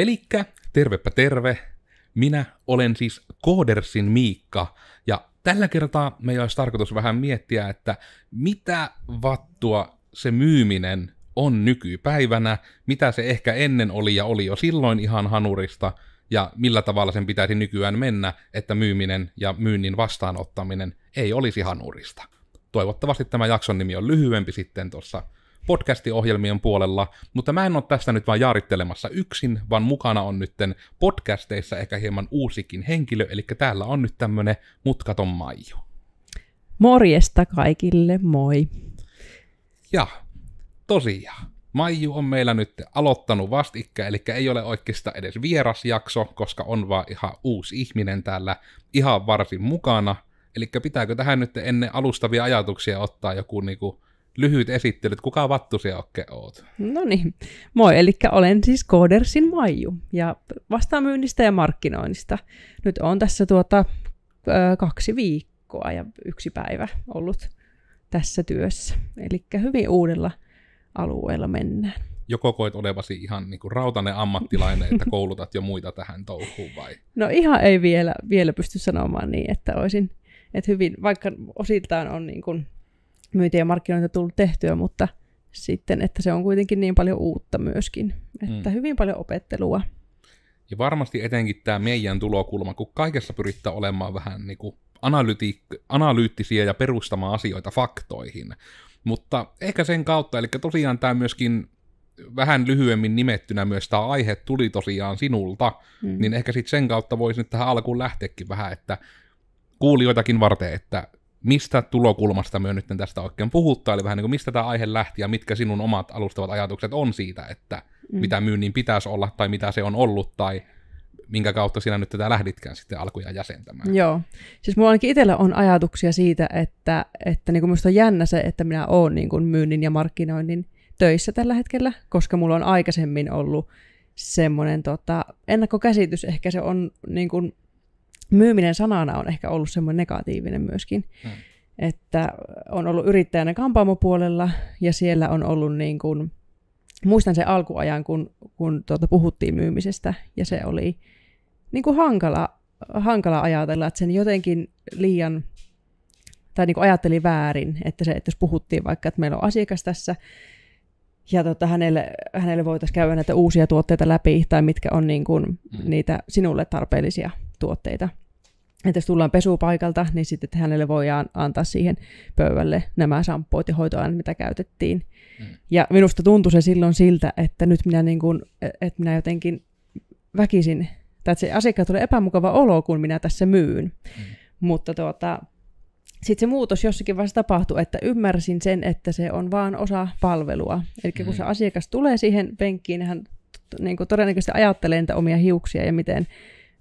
Elikkä, tervepä terve. Minä olen siis Koodersin Miikka, ja tällä kertaa meillä olisi tarkoitus vähän miettiä, että mitä vattua se myyminen on nykypäivänä, mitä se ehkä ennen oli ja oli jo silloin ihan hanurista, ja millä tavalla sen pitäisi nykyään mennä, että myyminen ja myynnin vastaanottaminen ei olisi hanurista. Toivottavasti tämä jakson nimi on lyhyempi sitten tuossa podcastiohjelmien puolella, mutta mä en ole tästä nyt vaan jaarittelemassa yksin, vaan mukana on nytten podcasteissa ehkä hieman uusikin henkilö, eli täällä on nyt tämmöinen mutkaton Maiju. Morjesta kaikille, moi. Ja tosiaan, Maiju on meillä nyt aloittanut vastikkä, eli ei ole oikeastaan edes vierasjakso, koska on vaan ihan uusi ihminen täällä ihan varsin mukana. Eli pitääkö tähän nyt ennen alustavia ajatuksia ottaa joku niinku lyhyt esittely, kuka vattu siellä oikein oot? No niin, moi, eli olen siis kodersin Maiju ja vastaan myynnistä ja markkinoinnista. Nyt on tässä tuota kaksi viikkoa ja yksi päivä ollut tässä työssä. Eli hyvin uudella alueella mennään. Joko koet olevasi ihan niin kuin rautainen ammattilainen, että koulutat jo muita tähän touhuun vai? No ihan ei vielä, vielä pysty sanomaan niin, että olisin, että hyvin, vaikka osiltaan on niin kuin myyntiä ja markkinointia tullut tehtyä, mutta sitten, että se on kuitenkin niin paljon uutta myöskin, että mm. hyvin paljon opettelua. Ja varmasti etenkin tämä meidän tulokulma, kun kaikessa pyrittää olemaan vähän niin kuin analytiik- analyyttisiä ja perustamaan asioita faktoihin. Mutta ehkä sen kautta, eli tosiaan tämä myöskin vähän lyhyemmin nimettynä myös tämä aihe tuli tosiaan sinulta, mm. niin ehkä sitten sen kautta voisi nyt tähän alkuun lähteäkin vähän, että kuulijoitakin varten, että mistä tulokulmasta me nyt tästä oikein puhuttaa, eli vähän niin kuin mistä tämä aihe lähti ja mitkä sinun omat alustavat ajatukset on siitä, että mm. mitä myynnin pitäisi olla tai mitä se on ollut tai minkä kautta sinä nyt tätä lähditkään sitten alkuja jäsentämään. Joo. Siis mulla ainakin itsellä on ajatuksia siitä, että, että niin kuin on jännä se, että minä oon niin kuin myynnin ja markkinoinnin töissä tällä hetkellä, koska mulla on aikaisemmin ollut semmoinen tota, ennakkokäsitys, ehkä se on niin kuin myyminen sanana on ehkä ollut semmoinen negatiivinen myöskin. Mm. Että on ollut yrittäjänä kampaamopuolella ja siellä on ollut niin kuin, muistan sen alkuajan, kun, kun tuota puhuttiin myymisestä ja se oli niin kuin hankala, hankala ajatella, että sen jotenkin liian tai niin ajatteli ajattelin väärin, että se, että jos puhuttiin vaikka, että meillä on asiakas tässä, ja tota, hänelle, hänelle voitaisiin käydä näitä uusia tuotteita läpi, tai mitkä on niin kuin mm. niitä sinulle tarpeellisia tuotteita. Että jos tullaan pesupaikalta, niin sitten hänelle voidaan antaa siihen pöydälle nämä samppuot ja hoitoaineet, mitä käytettiin. Mm. Ja minusta tuntui se silloin siltä, että nyt minä, niin kuin, että minä jotenkin väkisin, tai että se asiakkaat tulee epämukava olo, kun minä tässä myyn. Mm. Mutta tuota, sitten se muutos jossakin vaiheessa tapahtui, että ymmärsin sen, että se on vaan osa palvelua. Eli kun mm. se asiakas tulee siihen penkkiin, niin hän niin kuin todennäköisesti ajattelee niitä omia hiuksia ja miten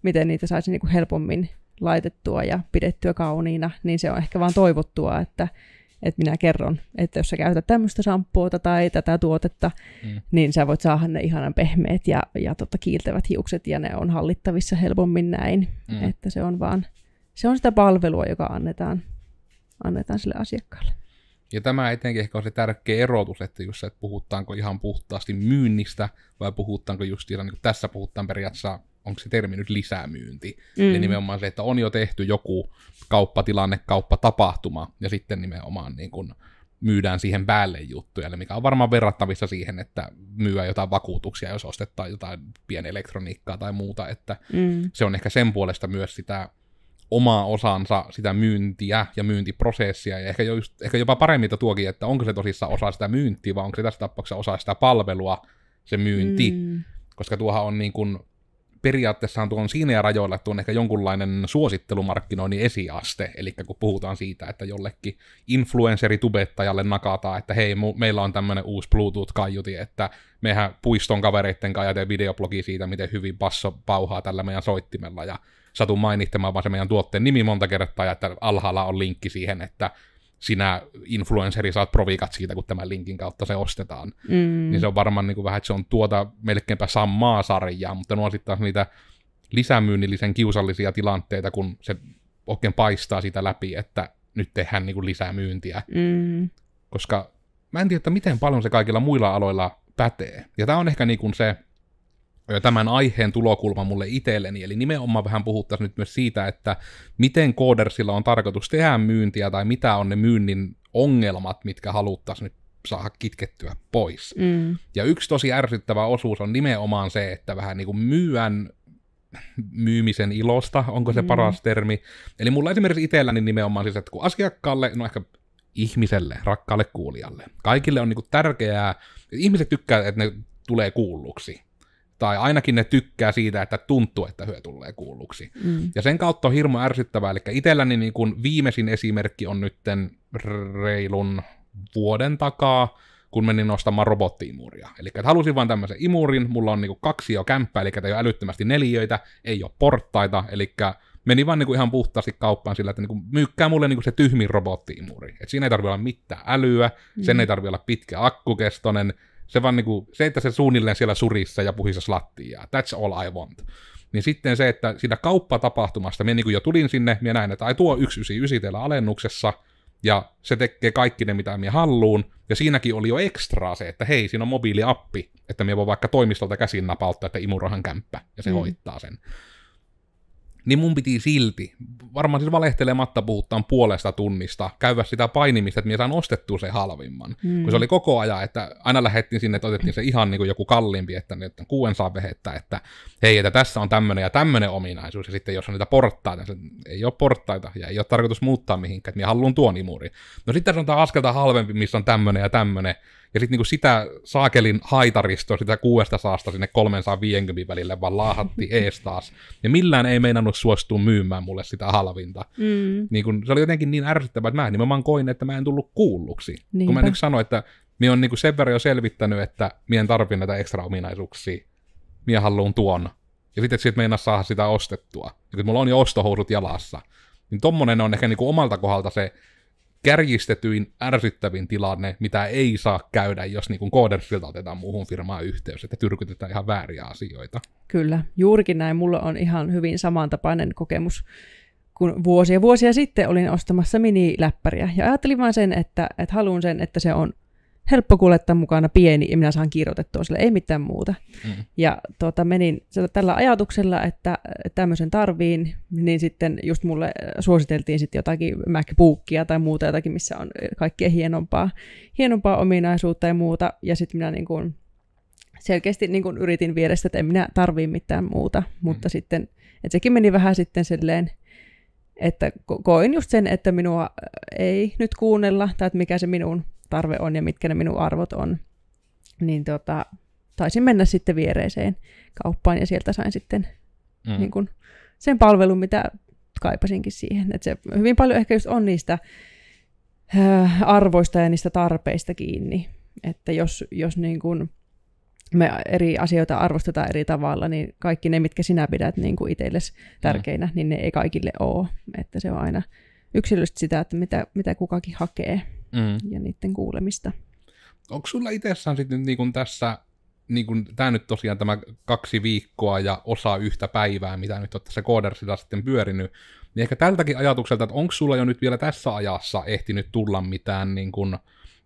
miten niitä saisi niin kuin helpommin laitettua ja pidettyä kauniina, niin se on ehkä vaan toivottua, että, että minä kerron, että jos sä käytät tämmöistä samppuota tai tätä tuotetta, mm. niin sä voit saada ne ihanan pehmeät ja, ja tota, kiiltävät hiukset ja ne on hallittavissa helpommin näin. Mm. Että se on vaan, se on sitä palvelua, joka annetaan, annetaan sille asiakkaalle. Ja tämä etenkin ehkä on se tärkeä erotus, että just se, että puhutaanko ihan puhtaasti myynnistä vai puhutaanko just niin tässä puhutaan periaatteessa onko se termi nyt lisämyynti, niin mm. niin nimenomaan se, että on jo tehty joku kauppatilanne, kauppatapahtuma, ja sitten nimenomaan niin kuin myydään siihen päälle juttuja, eli mikä on varmaan verrattavissa siihen, että myyä jotain vakuutuksia, jos ostetaan jotain pienelektroniikkaa tai muuta, että mm. se on ehkä sen puolesta myös sitä omaa osansa sitä myyntiä ja myyntiprosessia, ja ehkä, just, ehkä jopa paremmin tuokin, että onko se tosissaan osa sitä myyntiä, vai onko se tässä tapauksessa osa sitä palvelua, se myynti, mm. koska tuohan on niin kuin on tuon siinä rajoilla on ehkä jonkunlainen suosittelumarkkinoinnin esiaste, eli kun puhutaan siitä, että jollekin influenceritubettajalle nakataan, että hei, mu- meillä on tämmöinen uusi Bluetooth-kaiuti, että mehän puiston kavereitten kanssa ja videoblogi siitä, miten hyvin basso pauhaa tällä meidän soittimella, ja satun mainittamaan vaan se meidän tuotteen nimi monta kertaa, ja että alhaalla on linkki siihen, että sinä influenceri saat proviikat siitä, kun tämän linkin kautta se ostetaan. Mm. Niin se on varmaan niin kuin vähän, että se on tuota melkeinpä samaa sarjaa, mutta nuo sitten taas niitä lisämyynnillisen kiusallisia tilanteita, kun se oikein paistaa sitä läpi, että nyt tehdään niin kuin myyntiä. Mm. Koska mä en tiedä, että miten paljon se kaikilla muilla aloilla pätee. Ja tämä on ehkä niin kuin se, tämän aiheen tulokulma mulle itselleni, eli nimenomaan vähän puhuttaisiin nyt myös siitä, että miten koodersilla on tarkoitus tehdä myyntiä, tai mitä on ne myynnin ongelmat, mitkä haluttaisiin nyt saada kitkettyä pois. Mm. Ja yksi tosi ärsyttävä osuus on nimenomaan se, että vähän niin kuin myyän myymisen ilosta, onko se mm. paras termi. Eli mulla esimerkiksi itselläni nimenomaan siis, että kun asiakkaalle, no ehkä ihmiselle, rakkaalle kuulijalle, kaikille on niin kuin tärkeää, että ihmiset tykkää, että ne tulee kuulluksi tai ainakin ne tykkää siitä, että tuntuu, että hyö tulee kuulluksi. Mm. Ja sen kautta on hirmo ärsyttävää, eli itselläni niin kuin viimeisin esimerkki on nytten reilun vuoden takaa, kun menin nostamaan robottiimuria. Eli että halusin vain tämmöisen imurin, mulla on niinku kaksi jo kämppää, eli ei ole älyttömästi neliöitä, ei ole portaita, eli meni vaan niinku ihan puhtaasti kauppaan sillä, että niinku myykkää mulle niinku se tyhmin robottiimuri. Et siinä ei tarvitse olla mitään älyä, mm. sen ei tarvitse olla pitkä akkukestoinen, se, vaan niinku, se, että se suunnilleen siellä surissa ja puhisessa lattiaa. That's all I want. Niin sitten se, että siinä kauppatapahtumasta, minä niinku jo tulin sinne, minä näin, että ai tuo 199 teillä alennuksessa, ja se tekee kaikki ne, mitä minä haluun, Ja siinäkin oli jo ekstraa se, että hei, siinä on mobiiliappi, että minä voin vaikka toimistolta käsin napauttaa, että imurahan kämppä, ja se mm. hoittaa sen niin mun piti silti, varmaan siis valehtelematta puhuttaan puolesta tunnista, käydä sitä painimista, että minä saan ostettua se halvimman. Mm. Kun se oli koko ajan, että aina lähettiin sinne, että otettiin se ihan niin kuin joku kalliimpi, että, että kuuen saa vehettä, että hei, että tässä on tämmöinen ja tämmöinen ominaisuus, ja sitten jos on niitä portaita, niin ei ole portaita, ja ei ole tarkoitus muuttaa mihinkään, että minä haluan tuon imuri, No sitten tässä on tämä askelta halvempi, missä on tämmöinen ja tämmöinen, ja sitten niinku sitä saakelin haitaristoa, sitä kuudesta saasta sinne 350 välille vaan laahatti ees taas. Ja millään ei meinannut suostua myymään mulle sitä halvinta. Mm. Niinku, se oli jotenkin niin ärsyttävää, että mä nimenomaan koin, että mä en tullut kuulluksi. Niinpä. Kun mä nyt sanoin, että mä on niinku sen verran jo selvittänyt, että mä en tarvitse näitä ekstra ominaisuuksia. Mä haluan tuon. Ja sitten siitä meinaa saada sitä ostettua. Ja kun mulla on jo ostohousut jalassa. Niin tommonen on ehkä niinku omalta kohdalta se kärjistetyin, ärsyttävin tilanne, mitä ei saa käydä, jos niin koodersilta otetaan muuhun firmaan yhteys, että tyrkytetään ihan vääriä asioita. Kyllä, juurikin näin. Mulla on ihan hyvin samantapainen kokemus, kun vuosia vuosia sitten olin ostamassa miniläppäriä. Ja ajattelin vain sen, että, että haluan sen, että se on helppo kuljettaa mukana, pieni, ja minä saan kirjoitettua sille, ei mitään muuta. Mm. Ja tuota, menin tällä ajatuksella, että äh, tämmöisen tarviin, niin sitten just mulle äh, suositeltiin sitten jotakin MacBookia tai muuta jotakin, missä on äh, kaikkea hienompaa, hienompaa ominaisuutta ja muuta, ja sitten minä niin kuin selkeästi niin kuin yritin viedä sitä, että en minä tarvii mitään muuta, mutta mm. sitten, että sekin meni vähän sitten silleen, että koin just sen, että minua ei nyt kuunnella, tai että mikä se minun tarve on ja mitkä ne minun arvot on. Niin tota, taisin mennä sitten viereiseen kauppaan ja sieltä sain sitten mm. niin kun, sen palvelun, mitä kaipasinkin siihen. Et se hyvin paljon ehkä just on niistä äh, arvoista ja niistä tarpeista kiinni. Että jos, jos niin kun me eri asioita arvostetaan eri tavalla, niin kaikki ne, mitkä sinä pidät niin kuin itsellesi mm. tärkeinä, mm. niin ne ei kaikille ole. Että se on aina yksilöllisesti sitä, että mitä, mitä kukakin hakee mm. ja niiden kuulemista. Onko sulla itsessään sitten niin kuin tässä, niin kuin, tämä nyt tosiaan tämä kaksi viikkoa ja osa yhtä päivää, mitä nyt olet tässä koodersilla sitten pyörinyt, niin ehkä tältäkin ajatukselta, että onko sulla jo nyt vielä tässä ajassa ehtinyt tulla mitään niin kuin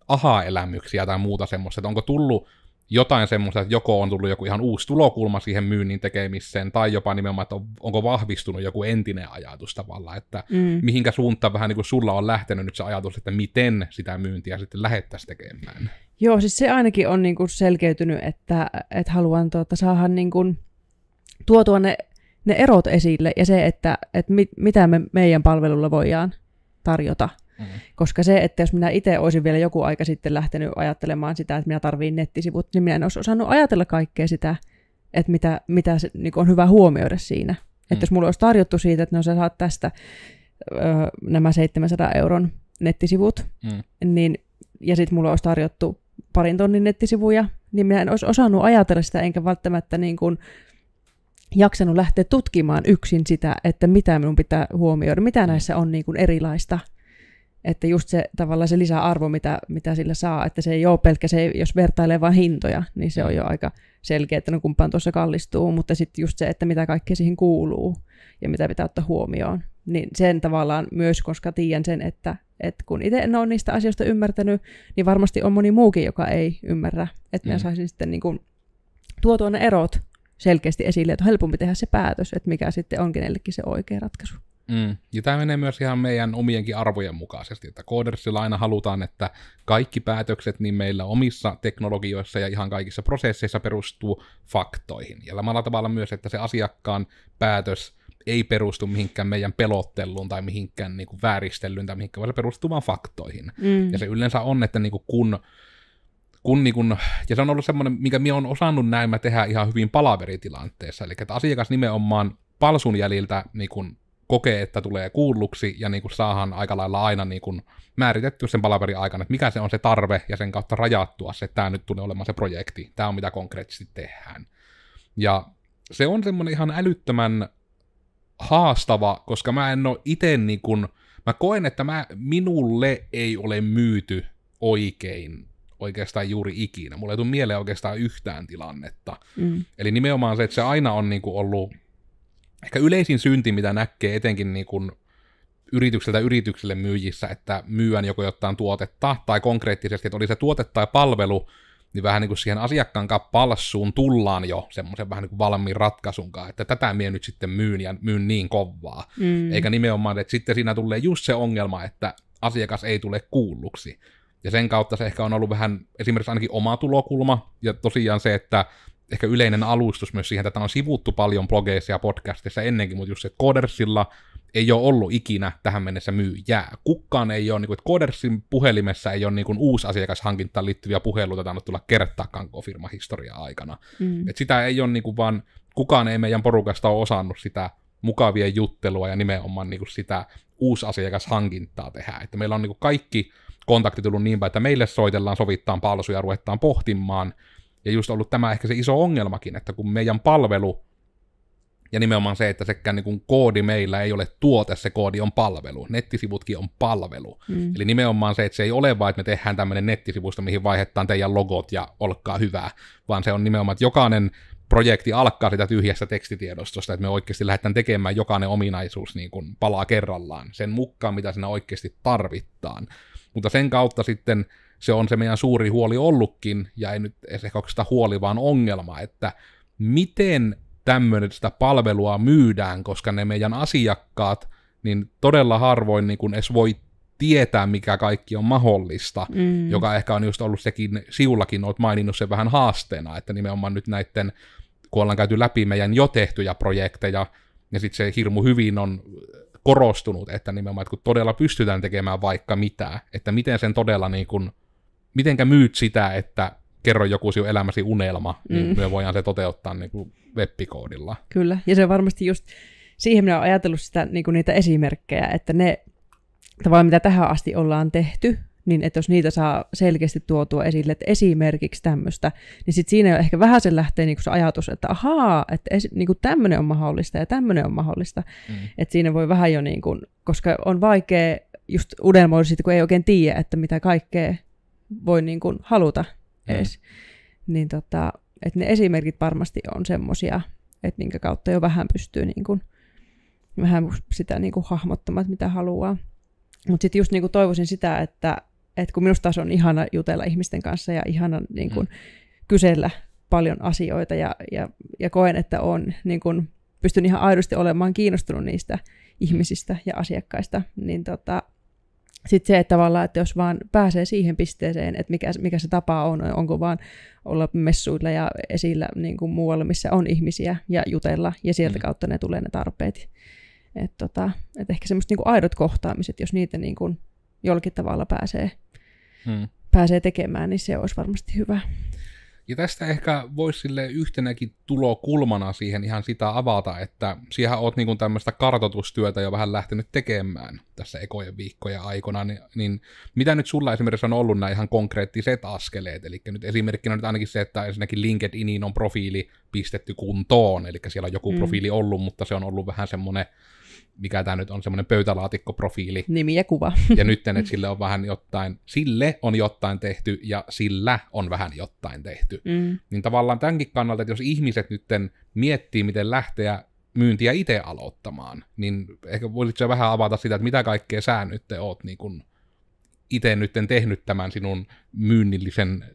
aha-elämyksiä tai muuta semmoista, että onko tullut jotain semmoista, että joko on tullut joku ihan uusi tulokulma siihen myynnin tekemiseen, tai jopa nimenomaan, että on, onko vahvistunut joku entinen ajatus tavallaan, että mm. mihinkä suuntaan vähän niin kuin sulla on lähtenyt nyt se ajatus, että miten sitä myyntiä sitten lähettäisiin tekemään. Joo, siis se ainakin on niin kuin selkeytynyt, että, että haluan tuota, saada niin kuin tuotua ne, ne erot esille ja se, että, että mit, mitä me meidän palvelulla voidaan tarjota. Mm-hmm. Koska se, että jos minä itse olisin vielä joku aika sitten lähtenyt ajattelemaan sitä, että minä tarviin nettisivut, niin minä en olisi osannut ajatella kaikkea sitä, että mitä, mitä se, niin on hyvä huomioida siinä. Mm. Että mm-hmm. jos mulla olisi tarjottu siitä, että no sä saat tästä ö, nämä 700 euron nettisivut, mm. niin, ja sitten mulla olisi tarjottu parin tonnin nettisivuja, niin minä en olisi osannut ajatella sitä, enkä välttämättä niin kuin jaksanut lähteä tutkimaan yksin sitä, että mitä minun pitää huomioida, mitä mm. näissä on niin kuin erilaista. Että just se tavallaan se lisäarvo, mitä, mitä sillä saa, että se ei ole pelkkä se, jos vertailee vain hintoja, niin se on jo aika selkeä, että no kumpaan tuossa kallistuu, mutta sitten just se, että mitä kaikkea siihen kuuluu ja mitä pitää ottaa huomioon. Niin sen tavallaan myös, koska tiedän sen, että, että kun itse en ole niistä asioista ymmärtänyt, niin varmasti on moni muukin, joka ei ymmärrä. Että mm. minä saisin sitten niin kuin tuotua ne erot selkeästi esille, että on helpompi tehdä se päätös, että mikä sitten on kenellekin se oikea ratkaisu. Mm. Ja tämä menee myös ihan meidän omienkin arvojen mukaisesti, että koodersilla aina halutaan, että kaikki päätökset niin meillä omissa teknologioissa ja ihan kaikissa prosesseissa perustuu faktoihin. Ja samalla tavalla myös, että se asiakkaan päätös ei perustu mihinkään meidän pelotteluun tai mihinkään niin kuin vääristellyyn tai mihinkään, vaan se perustuu vaan faktoihin. Mm. Ja se yleensä on, että niin kuin kun kun niin kun, ja se on ollut semmoinen, mikä minä olen osannut näin mä tehdä ihan hyvin palaveritilanteessa, eli että asiakas nimenomaan palsun jäljiltä niin kun kokee, että tulee kuulluksi ja niin kuin saahan aika lailla aina niin kuin määritetty sen palaverin aikana, että mikä se on se tarve ja sen kautta rajattua se, että tämä nyt tulee olemaan se projekti, tämä on mitä konkreettisesti tehdään. Ja se on semmoinen ihan älyttömän haastava, koska mä en ole itse niin kuin, mä koen, että mä, minulle ei ole myyty oikein oikeastaan juuri ikinä. Mulle ei tule mieleen oikeastaan yhtään tilannetta. Mm. Eli nimenomaan se, että se aina on niin kuin ollut ehkä yleisin synti, mitä näkee etenkin niin kuin yritykseltä yritykselle myyjissä, että myyän joko jotain tuotetta, tai konkreettisesti, että oli se tuote tai palvelu, niin vähän niin kuin siihen asiakkaan palssuun tullaan jo semmoisen vähän niin kuin valmiin ratkaisun kanssa, että tätä minä nyt sitten myyn ja myyn niin kovaa. Mm. Eikä nimenomaan, että sitten siinä tulee just se ongelma, että asiakas ei tule kuulluksi. Ja sen kautta se ehkä on ollut vähän esimerkiksi ainakin oma tulokulma, ja tosiaan se, että ehkä yleinen alustus myös siihen, tätä on sivuttu paljon blogeissa ja podcastissa ennenkin, mutta just se, että ei ole ollut ikinä tähän mennessä myyjää. Kukaan ei ole, niin kuin, että puhelimessa ei ole niin kuin, uusi asiakashankintaan liittyviä puheluita tainnut tulla kertaakaan koko firman historiaa aikana. Mm. Et sitä ei ole niin kuin, vaan, kukaan ei meidän porukasta ole osannut sitä mukavia juttelua ja nimenomaan niin kuin, sitä asiakashankintaa tehdä. Että meillä on niin kuin, kaikki kontakti tullut niin päin, että meille soitellaan, sovittaan palsuja, ruvetaan pohtimaan – ja just ollut tämä ehkä se iso ongelmakin, että kun meidän palvelu, ja nimenomaan se, että sekään niin kuin koodi meillä ei ole tuote, se koodi on palvelu. Nettisivutkin on palvelu. Mm. Eli nimenomaan se, että se ei ole vaan, että me tehdään tämmöinen nettisivusto, mihin vaihdetaan teidän logot ja olkaa hyvää, vaan se on nimenomaan, että jokainen projekti alkaa sitä tyhjästä tekstitiedostosta, että me oikeasti lähdetään tekemään jokainen ominaisuus niin kuin palaa kerrallaan sen mukaan, mitä sinä oikeasti tarvittaan. Mutta sen kautta sitten se on se meidän suuri huoli ollutkin, ja ei nyt ehkä ole sitä huoli, vaan ongelma, että miten tämmöistä palvelua myydään, koska ne meidän asiakkaat, niin todella harvoin niin kun edes voi tietää, mikä kaikki on mahdollista, mm. joka ehkä on just ollut sekin, siullakin olet maininnut sen vähän haasteena, että nimenomaan nyt näiden, kun ollaan käyty läpi meidän jo tehtyjä projekteja, ja sitten se hirmu hyvin on korostunut, että nimenomaan, että kun todella pystytään tekemään vaikka mitä, että miten sen todella niin kun mitenkä myyt sitä, että kerro joku sinun elämäsi unelma, niin mm. me voidaan se toteuttaa niin kuin webbikoodilla. Kyllä, ja se varmasti just, siihen minä olen ajatellut sitä, niin kuin niitä esimerkkejä, että ne tavallaan mitä tähän asti ollaan tehty, niin että jos niitä saa selkeästi tuotua esille, että esimerkiksi tämmöistä, niin sitten siinä ehkä vähän se lähtee niin se ajatus, että ahaa, että esi- niinku tämmöinen on mahdollista ja tämmöinen on mahdollista. Mm. Että siinä voi vähän jo, niinku, koska on vaikea just unelmoida siitä, kun ei oikein tiedä, että mitä kaikkea voi niin kuin haluta edes. Mm. Niin tota, että ne esimerkit varmasti on semmoisia, että minkä kautta jo vähän pystyy niin kuin, vähän sitä niin kuin hahmottamaan, mitä haluaa. Mutta sitten just niin kuin toivoisin sitä, että, että kun minusta taas on ihana jutella ihmisten kanssa ja ihana niin kuin, mm. kysellä paljon asioita ja, ja, ja koen, että on niin kuin, pystyn ihan aidosti olemaan kiinnostunut niistä mm. ihmisistä ja asiakkaista, niin tota, sitten se, että tavallaan, että jos vaan pääsee siihen pisteeseen, että mikä, mikä se tapa on, onko vaan olla messuilla ja esillä niin kuin muualla, missä on ihmisiä ja jutella, ja sieltä mm. kautta ne tulee ne tarpeet. Et tota, et ehkä semmoiset niin kuin aidot kohtaamiset, jos niitä niin kuin jollakin tavalla pääsee, mm. pääsee tekemään, niin se olisi varmasti hyvä. Ja tästä ehkä voisi sille yhtenäkin tulokulmana siihen ihan sitä avata, että siihen oot niin tämmöistä kartotustyötä jo vähän lähtenyt tekemään tässä ekojen viikkojen aikana, niin, niin mitä nyt sulla esimerkiksi on ollut nämä ihan konkreettiset askeleet, eli nyt esimerkkinä nyt ainakin se, että ensinnäkin LinkedInin on profiili pistetty kuntoon, eli siellä on joku mm. profiili ollut, mutta se on ollut vähän semmoinen mikä tämä nyt on, semmoinen pöytälaatikkoprofiili. Nimi ja kuva. ja nyt että sille on vähän jotain, sille on jotain tehty ja sillä on vähän jotain tehty. Mm. Niin tavallaan tämänkin kannalta, että jos ihmiset nytten miettii, miten lähteä myyntiä itse aloittamaan, niin ehkä voisitko vähän avata sitä, että mitä kaikkea sä nyt oot niin kun itse nyt tehnyt tämän sinun myynnillisen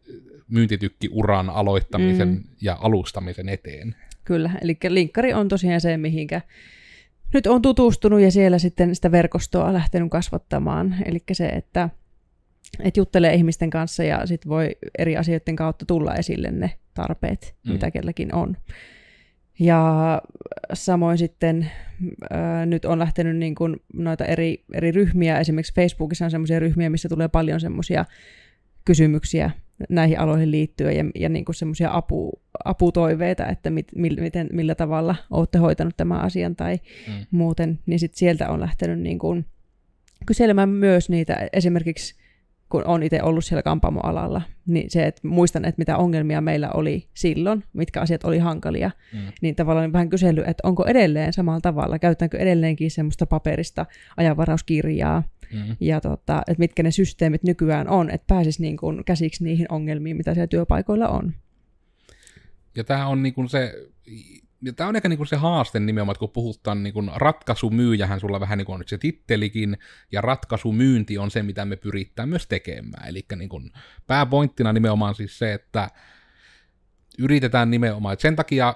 myyntitykkiuran aloittamisen mm. ja alustamisen eteen. Kyllä, eli linkkari on tosiaan se, mihinkä nyt on tutustunut ja siellä sitten sitä verkostoa lähtenyt kasvattamaan. Eli se, että, että juttelee ihmisten kanssa ja sitten voi eri asioiden kautta tulla esille ne tarpeet, mm. mitä kelläkin on. Ja samoin sitten äh, nyt on lähtenyt niin kuin noita eri, eri ryhmiä, esimerkiksi Facebookissa on semmoisia ryhmiä, missä tulee paljon semmoisia kysymyksiä näihin aloihin liittyen ja, ja niin kuin semmoisia apu, aputoiveita, että mit, miten, millä tavalla olette hoitanut tämän asian tai mm. muuten, niin sit sieltä on lähtenyt niin kuin kyselemään myös niitä esimerkiksi kun on itse ollut siellä kampaamoalalla, niin se, että muistan, että mitä ongelmia meillä oli silloin, mitkä asiat oli hankalia, mm. niin tavallaan vähän kysely, että onko edelleen samalla tavalla, käytetäänkö edelleenkin semmoista paperista ajanvarauskirjaa, mm. ja tota, että mitkä ne systeemit nykyään on, että pääsisi niin kuin käsiksi niihin ongelmiin, mitä siellä työpaikoilla on. Ja tämä on niin kuin se, ja tämä on ehkä niin kuin se haaste nimenomaan, kun puhutaan niin kuin ratkaisumyyjähän sulla vähän niin kuin on nyt se tittelikin, ja ratkaisumyynti on se, mitä me pyritään myös tekemään. Eli niin kuin pääpointtina nimenomaan siis se, että yritetään nimenomaan, että sen takia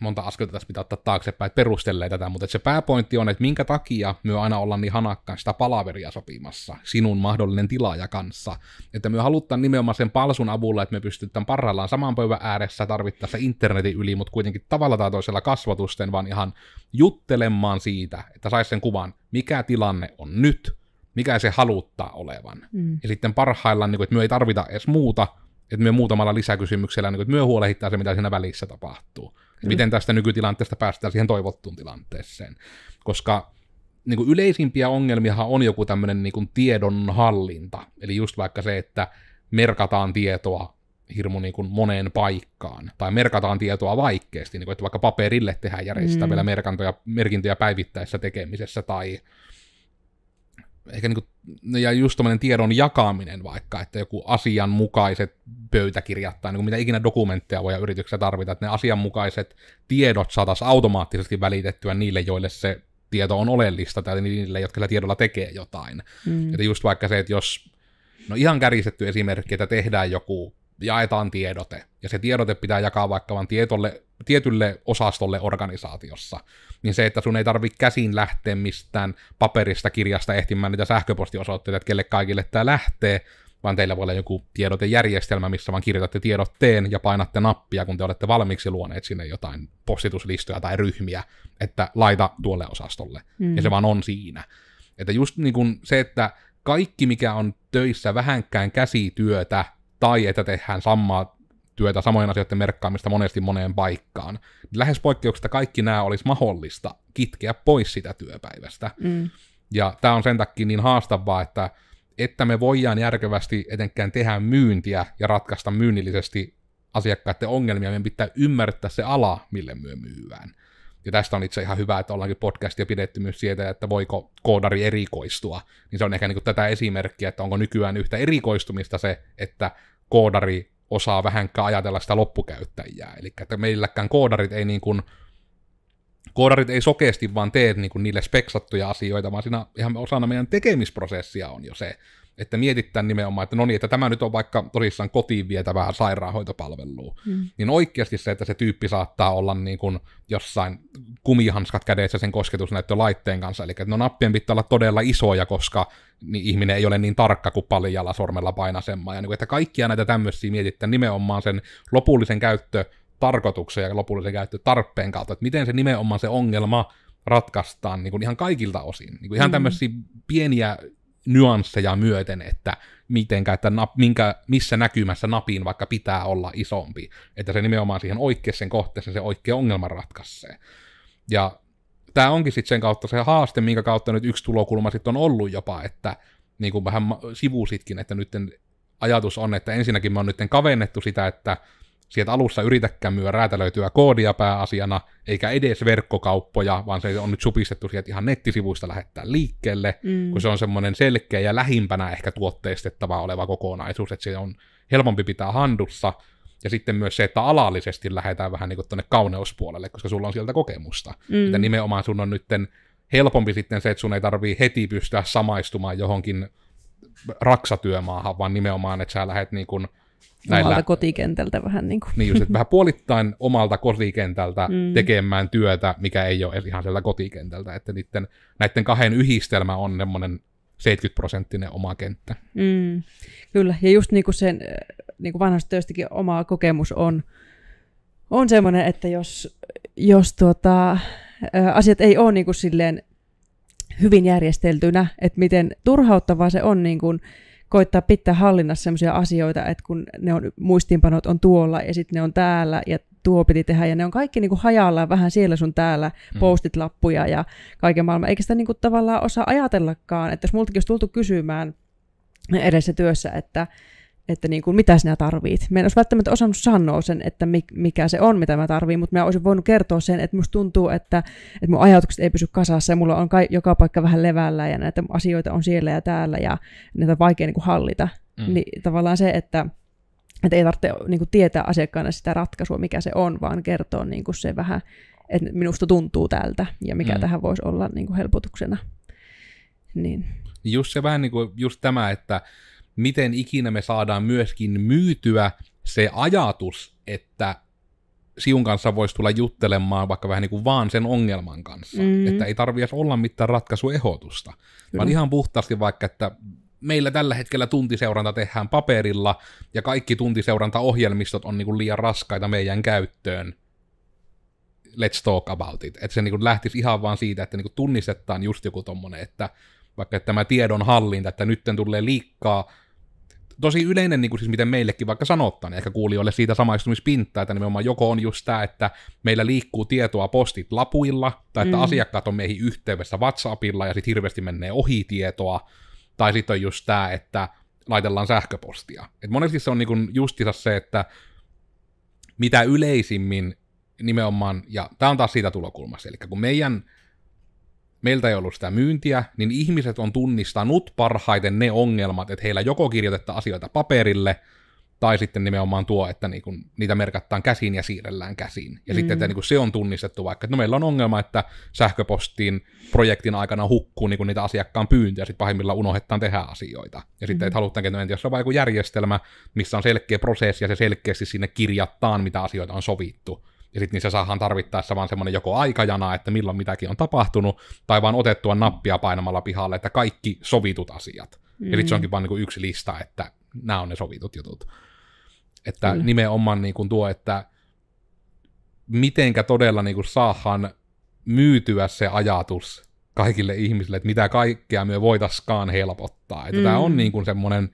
monta askelta tässä pitää ottaa taaksepäin, että perustelee tätä, mutta se pääpointti on, että minkä takia me aina ollaan niin hanakkaan sitä palaveria sopimassa sinun mahdollinen tilaaja kanssa. Että me haluttaan nimenomaan sen palsun avulla, että me pystytään parhaillaan saman pöydän ääressä tarvittaessa internetin yli, mutta kuitenkin tavalla tai toisella kasvatusten, vaan ihan juttelemaan siitä, että saisi sen kuvan, mikä tilanne on nyt, mikä se haluttaa olevan. Mm. Ja sitten parhaillaan, niin kuin, että me ei tarvita edes muuta, että me muutamalla lisäkysymyksellä, niin kuin, että me huolehittaa se, mitä siinä välissä tapahtuu. Mm. Miten tästä nykytilanteesta päästään siihen toivottuun tilanteeseen. Koska niin kuin yleisimpiä ongelmia on joku tämmöinen niin kuin tiedonhallinta. Eli just vaikka se, että merkataan tietoa hirmu niin kuin moneen paikkaan, tai merkataan tietoa vaikeasti, niin kuin, että vaikka paperille tehdään järjestää mm. merkantoja, merkintöjä päivittäisessä tekemisessä, tai ehkä niin kuin, no ja just tämmöinen tiedon jakaminen vaikka, että joku asianmukaiset pöytäkirjat tai niin kuin mitä ikinä dokumentteja voi yrityksessä tarvita, että ne asianmukaiset tiedot saataisiin automaattisesti välitettyä niille, joille se tieto on oleellista tai niille, jotka sillä tiedolla tekee jotain. Mm. Että just vaikka se, että jos, no ihan kärjistetty esimerkki, että tehdään joku, jaetaan tiedote, ja se tiedote pitää jakaa vaikka vain tietolle, tietylle osastolle organisaatiossa, niin se, että sun ei tarvi käsin lähteä mistään paperista kirjasta ehtimään niitä sähköpostiosoitteita, että kelle kaikille tämä lähtee, vaan teillä voi olla joku tiedotejärjestelmä, missä vaan kirjoitatte tiedotteen ja painatte nappia, kun te olette valmiiksi luoneet sinne jotain postituslistoja tai ryhmiä, että laita tuolle osastolle. Mm. Ja se mm. vaan on siinä. Että just niin kun se, että kaikki mikä on töissä vähänkään käsityötä, tai että tehdään samaa työtä, samojen asioiden merkkaamista monesti moneen paikkaan. Lähes poikkeuksesta kaikki nämä olisi mahdollista kitkeä pois sitä työpäivästä. Mm. Ja tämä on sen takia niin haastavaa, että, että me voidaan järkevästi etenkään tehdä myyntiä ja ratkaista myynnillisesti asiakkaiden ongelmia, meidän pitää ymmärtää se ala, mille me myyvään. Ja tästä on itse ihan hyvä, että ollaankin podcastia pidetty myös siitä, että voiko koodari erikoistua. Niin se on ehkä niin tätä esimerkkiä, että onko nykyään yhtä erikoistumista se, että koodari osaa vähänkään ajatella sitä loppukäyttäjää. Eli että meilläkään koodarit ei niin kuin, koodarit ei sokeasti vaan tee niin kuin niille speksattuja asioita, vaan siinä ihan osana meidän tekemisprosessia on jo se että mietittää nimenomaan, että no niin, että tämä nyt on vaikka tosissaan kotiin vietävää sairaanhoitopalvelua, mm. niin oikeasti se, että se tyyppi saattaa olla niin kuin jossain kumihanskat kädessä sen laitteen kanssa, eli että no nappien pitää olla todella isoja, koska niin ihminen ei ole niin tarkka kuin paljalla sormella painasemmaa, ja niin kuin, että kaikkia näitä tämmöisiä mietittää nimenomaan sen lopullisen käyttö tarkoituksen ja lopullisen käyttötarpeen kautta, että miten se nimenomaan se ongelma ratkaistaan niin kuin ihan kaikilta osin. Niin kuin ihan mm. tämmöisiä pieniä nyansseja myöten, että, mitenkä, että nap, minkä, missä näkymässä napin vaikka pitää olla isompi. Että se nimenomaan siihen oikeaan kohteeseen se oikea ongelma ratkaisee. Ja tämä onkin sitten sen kautta se haaste, minkä kautta nyt yksi tulokulma sitten on ollut jopa, että niin kuin vähän sivusitkin, että nyt ajatus on, että ensinnäkin me on nyt kavennettu sitä, että Sieltä alussa yritäkään myyä räätälöityä koodia pääasiana, eikä edes verkkokauppoja, vaan se on nyt supistettu sieltä ihan nettisivuista lähettää liikkeelle, mm. kun se on semmoinen selkeä ja lähimpänä ehkä tuotteistettava oleva kokonaisuus, että se on helpompi pitää handussa, ja sitten myös se, että alallisesti lähdetään vähän niin tuonne kauneuspuolelle, koska sulla on sieltä kokemusta. Mm. Että nimenomaan sun on nytten helpompi sitten se, että sun ei tarvii heti pystyä samaistumaan johonkin raksatyömaahan, vaan nimenomaan, että sä lähdet niin kuin näillä, omalta kotikentältä vähän niin kuin. Niin just, että vähän puolittain omalta kotikentältä mm. tekemään työtä, mikä ei ole ihan sieltä kotikentältä. Että niiden, näiden kahden yhdistelmä on semmoinen 70-prosenttinen oma kenttä. Mm, kyllä, ja just niin kuin, sen, äh, niin kuin vanhasta työstäkin oma kokemus on, on semmoinen, että jos, jos tuota, äh, asiat ei ole niin kuin silleen hyvin järjesteltynä, että miten turhauttavaa se on niin kuin, koittaa pitää hallinnassa sellaisia asioita, että kun ne on, muistiinpanot on tuolla ja sitten ne on täällä ja tuo piti tehdä ja ne on kaikki niin kuin hajallaan vähän siellä sun täällä, mm. postit lappuja ja kaiken maailman. Eikä sitä niin kuin tavallaan osaa ajatellakaan, että jos multakin olisi tultu kysymään edessä työssä, että että niin kuin, mitä sinä tarvit. Mä en olisi välttämättä osannut sanoa sen, että mikä se on, mitä mä tarviin, mutta mä olisin voinut kertoa sen, että musta tuntuu, että, että mun ajatukset ei pysy kasassa ja mulla on kai, joka paikka vähän levällä ja näitä asioita on siellä ja täällä ja näitä on vaikea niin kuin hallita. Mm. Niin tavallaan se, että, että ei tarvitse niin kuin, tietää asiakkaana sitä ratkaisua, mikä se on, vaan kertoa niin kuin se vähän, että minusta tuntuu tältä ja mikä mm. tähän voisi olla niin kuin helpotuksena. Niin. Just se vähän niin kuin just tämä, että miten ikinä me saadaan myöskin myytyä se ajatus, että siun kanssa voisi tulla juttelemaan vaikka vähän niin kuin vaan sen ongelman kanssa. Mm-hmm. Että ei tarvitse olla mitään ratkaisuehdotusta, Kyllä. vaan ihan puhtaasti vaikka, että meillä tällä hetkellä tuntiseuranta tehdään paperilla ja kaikki tuntiseurantaohjelmistot on niin kuin liian raskaita meidän käyttöön. Let's talk about it. Että se niin kuin lähtisi ihan vaan siitä, että niin kuin tunnistetaan just joku tommonen, että vaikka tämä tiedon hallinta, että nyt tulee liikkaa tosi yleinen, niin kuin siis miten meillekin vaikka sanottaa, niin ehkä kuulijoille siitä samaistumispintaa, että nimenomaan joko on just tämä, että meillä liikkuu tietoa postit lapuilla, tai että mm. asiakkaat on meihin yhteydessä WhatsAppilla, ja sitten hirveästi menee ohi tietoa, tai sitten on just tämä, että laitellaan sähköpostia. Et monesti se on niin justissa se, että mitä yleisimmin nimenomaan, ja tämä on taas siitä tulokulmasta, eli kun meidän meiltä ei ollut sitä myyntiä, niin ihmiset on tunnistanut parhaiten ne ongelmat, että heillä joko kirjoitetta asioita paperille, tai sitten nimenomaan tuo, että niinku, niitä merkataan käsiin ja siirrellään käsiin. Ja mm. sitten että mm. niinku, se on tunnistettu vaikka, että no meillä on ongelma, että sähköpostiin projektin aikana hukkuu niinku, niitä asiakkaan pyyntöjä, ja sitten pahimmillaan unohdetaan tehdä asioita. Ja sitten, mm. että halutaankin, että no jos on vaikka järjestelmä, missä on selkeä prosessi, ja se selkeästi sinne kirjataan, mitä asioita on sovittu, ja sitten niissä saahan tarvittaessa vaan semmoinen joko aikajana, että milloin mitäkin on tapahtunut, tai vaan otettua nappia painamalla pihalle, että kaikki sovitut asiat. Mm. Eli se onkin vaan niin yksi lista, että nämä on ne sovitut jutut. Että mm. nimenomaan niin kuin tuo, että mitenkä todella niin kuin saahan myytyä se ajatus kaikille ihmisille, että mitä kaikkea me voitaiskaan helpottaa. Että mm. tämä on niin kuin semmoinen,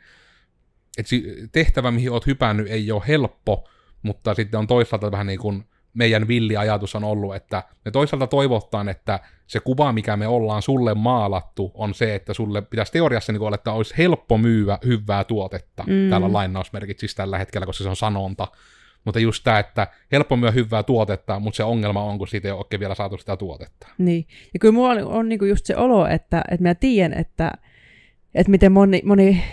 että tehtävä, mihin olet hypännyt, ei ole helppo, mutta sitten on toisaalta vähän niin kuin meidän villi ajatus on ollut, että me toisaalta toivottaan, että se kuva, mikä me ollaan sulle maalattu, on se, että sulle pitäisi teoriassa niin kuin, että olisi helppo myyä hyvää tuotetta. Mm. Täällä lainausmerkit siis tällä hetkellä, koska se on sanonta. Mutta just tämä, että helppo myyä hyvää tuotetta, mutta se ongelma on, kun siitä ei ole oikein vielä saatu sitä tuotetta. Niin, ja kyllä mulla on, on kuin niinku just se olo, että, että mä tiedän, että, että miten moni, moni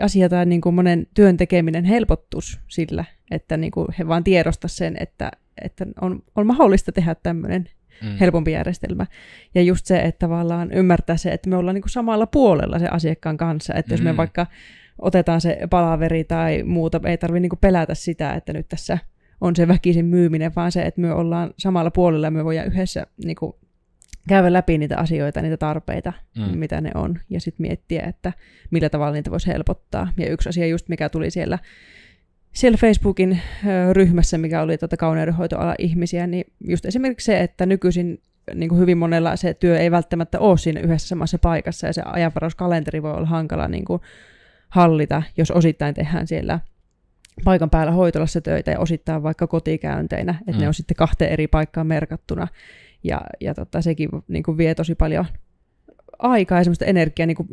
asia tai niin kuin monen työn tekeminen helpottus sillä, että niin kuin he vaan tiedosta sen, että, että on, on mahdollista tehdä tämmöinen mm. helpompi järjestelmä. Ja just se, että tavallaan ymmärtää se, että me ollaan niin kuin samalla puolella se asiakkaan kanssa. Että mm. jos me mm. vaikka otetaan se palaveri tai muuta, ei tarvitse niin pelätä sitä, että nyt tässä on se väkisin myyminen, vaan se, että me ollaan samalla puolella ja me voidaan yhdessä niin kuin, käydä läpi niitä asioita, niitä tarpeita, mm. mitä ne on, ja sitten miettiä, että millä tavalla niitä voisi helpottaa. Ja yksi asia just, mikä tuli siellä siellä Facebookin ryhmässä, mikä oli tuota kauneudenhoitoalan ihmisiä, niin just esimerkiksi se, että nykyisin niin kuin hyvin monella se työ ei välttämättä ole siinä yhdessä samassa paikassa ja se ajanvarauskalenteri voi olla hankala niin kuin hallita, jos osittain tehdään siellä paikan päällä hoitolassa töitä ja osittain vaikka kotikäynteinä, että mm. ne on sitten kahteen eri paikkaan merkattuna. Ja, ja tota, sekin niin kuin vie tosi paljon aikaa ja semmoista energiaa niin kuin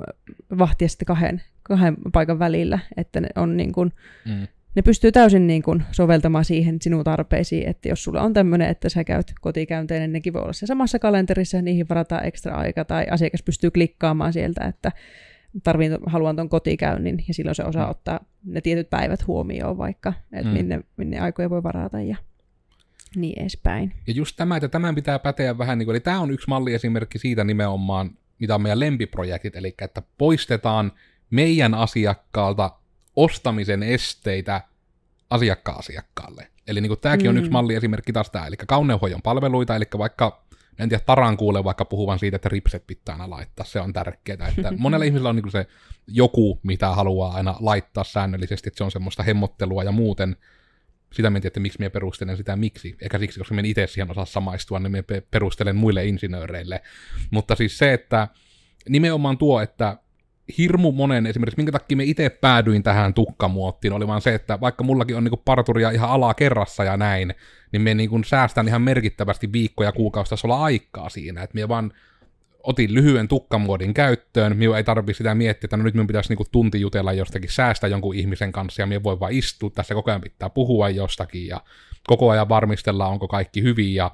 vahtia sitten kahden, kahden paikan välillä, että ne on niin kuin, mm ne pystyy täysin niin kuin soveltamaan siihen sinun tarpeisiin, että jos sulla on tämmöinen, että sä käyt kotikäynteen, niin nekin voi olla se samassa kalenterissa, niihin varataan ekstra aika, tai asiakas pystyy klikkaamaan sieltä, että tarviin, haluan tuon kotikäynnin, ja silloin se osaa mm. ottaa ne tietyt päivät huomioon vaikka, että mm. minne, minne aikoja voi varata ja niin edespäin. Ja just tämä, että tämän pitää päteä vähän, niin kuin, eli tämä on yksi malliesimerkki siitä nimenomaan, mitä on meidän lempiprojektit, eli että poistetaan meidän asiakkaalta ostamisen esteitä asiakka-asiakkaalle. Eli niin kuin tämäkin mm. on yksi mm. malli esimerkki taas tämä, eli kauneuhojon palveluita, eli vaikka, en tiedä, Taran kuulee vaikka puhuvan siitä, että ripset pitää aina laittaa, se on tärkeää, että monella ihmisellä on niin kuin se joku, mitä haluaa aina laittaa säännöllisesti, että se on semmoista hemmottelua ja muuten, sitä mietin, että miksi minä perustelen sitä miksi. Eikä siksi, koska minä itse siihen osaa samaistua, niin minä perustelen muille insinööreille. Mutta siis se, että nimenomaan tuo, että hirmu monen esimerkiksi, minkä takia me itse päädyin tähän tukkamuottiin, oli vaan se, että vaikka mullakin on niinku parturia ihan ala kerrassa ja näin, niin me niinku säästän ihan merkittävästi viikkoja olla aikaa siinä, että me vaan otin lyhyen tukkamuodin käyttöön, minun ei tarvi sitä miettiä, että no nyt minun pitäisi niinku tunti jutella jostakin, säästä jonkun ihmisen kanssa, ja minä voi vaan istua tässä, koko ajan pitää puhua jostakin, ja koko ajan varmistella, onko kaikki hyvin, ja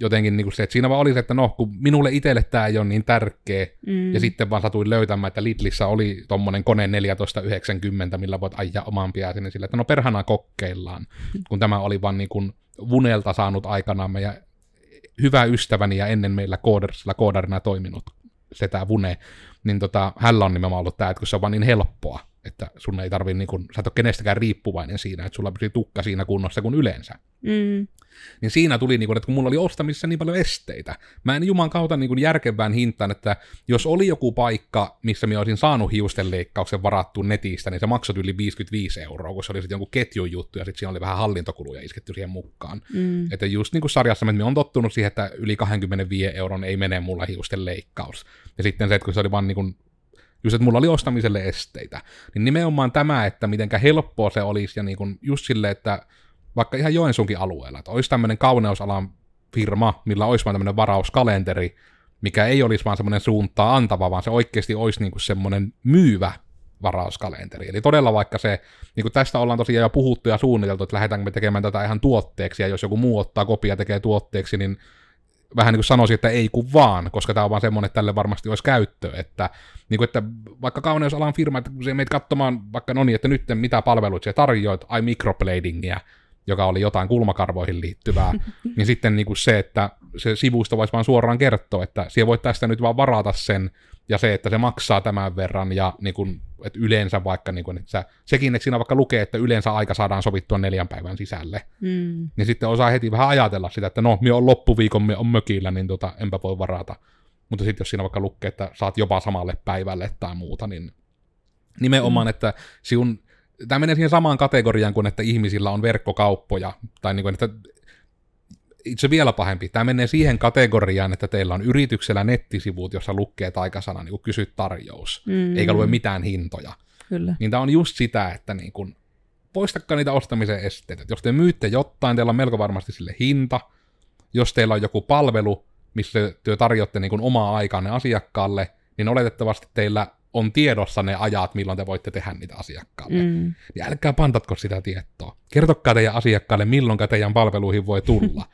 jotenkin niin kuin se, että siinä vaan oli se, että no, kun minulle itselle tämä ei ole niin tärkeä, mm. ja sitten vaan satuin löytämään, että Lidlissä oli tommonen kone 1490, millä voit ajaa oman piää sinne sillä, että no perhana kokkeillaan, mm. kun tämä oli vaan niin kuin Vunelta saanut aikanaan meidän hyvä ystäväni ja ennen meillä koodarsilla koodarina toiminut se tämä Vune, niin tota, hänellä on nimenomaan ollut tämä, että kun se on vaan niin helppoa, että sun ei tarvi, niin kun, sä et ole kenestäkään riippuvainen siinä, että sulla pysyy tukka siinä kunnossa kuin yleensä. Mm, niin siinä tuli, niin kuin, että kun mulla oli ostamisessa niin paljon esteitä, mä en juman kautta niin järkevään hintaan, että jos oli joku paikka, missä mä olisin saanut hiustenleikkauksen varattu netistä, niin se maksoi yli 55 euroa, kun se oli sitten jonkun ketjun juttu, ja sitten siinä oli vähän hallintokuluja isketty siihen mukaan. Mm. Että just niin kuin sarjassa, että mä on tottunut siihen, että yli 25 euron ei mene mulla hiustenleikkaus. Ja sitten se, että kun se oli vaan niin kuin just että mulla oli ostamiselle esteitä, niin nimenomaan tämä, että mitenkä helppoa se olisi ja niin kun just silleen, että vaikka ihan Joensuunkin alueella, että olisi tämmöinen kauneusalan firma, millä olisi vaan tämmöinen varauskalenteri, mikä ei olisi vaan semmoinen suuntaa antava, vaan se oikeasti olisi niinku semmoinen myyvä varauskalenteri. Eli todella vaikka se, niinku tästä ollaan tosiaan jo puhuttu ja suunniteltu, että lähdetäänkö me tekemään tätä ihan tuotteeksi, ja jos joku muu ottaa kopia tekee tuotteeksi, niin vähän niin kuin sanoisin, että ei kun vaan, koska tämä on vaan semmoinen, että tälle varmasti olisi käyttö, että, niin kuin, että vaikka kauneusalan firma, että kun meitä katsomaan vaikka, no niin, että nyt mitä palveluita se tarjoat, ai microbladingia, joka oli jotain kulmakarvoihin liittyvää, niin sitten niin kuin se, että se sivusto voisi vaan suoraan kertoa, että siellä voit tästä nyt vaan varata sen, ja se, että se maksaa tämän verran, ja niin kuin, että yleensä vaikka, niin kuin, että sekin, että siinä vaikka lukee, että yleensä aika saadaan sovittua neljän päivän sisälle, mm. niin sitten osaa heti vähän ajatella sitä, että no, minä on loppuviikon, minä on mökillä, niin tota, enpä voi varata. Mutta sitten jos siinä vaikka lukee, että saat jopa samalle päivälle tai muuta, niin nimenomaan, mm. että sinun tämä menee siihen samaan kategoriaan kuin, että ihmisillä on verkkokauppoja, tai niin kuin, että itse vielä pahempi, tämä menee siihen kategoriaan, että teillä on yrityksellä nettisivut, jossa lukee taikasana niin kuin kysy tarjous, mm. eikä lue mitään hintoja. Kyllä. Niin tämä on just sitä, että niin kuin, poistakaa niitä ostamisen esteitä. Jos te myytte jotain, teillä on melko varmasti sille hinta. Jos teillä on joku palvelu, missä te tarjotte niin kuin omaa aikaanne asiakkaalle, niin oletettavasti teillä on tiedossa ne ajat, milloin te voitte tehdä niitä asiakkaalle. Mm. Niin älkää pantatko sitä tietoa. Kertokaa teidän asiakkaille, milloin teidän palveluihin voi tulla.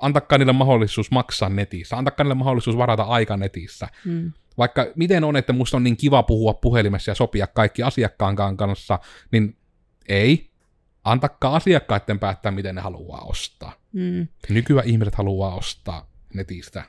Antakaa niille mahdollisuus maksaa netissä. Antakaa niille mahdollisuus varata aika netissä. Mm. Vaikka miten on, että musta on niin kiva puhua puhelimessa ja sopia kaikki asiakkaan kanssa, niin ei. Antakaa asiakkaiden päättää, miten ne haluaa ostaa. Mm. Nykyään ihmiset haluaa ostaa netistä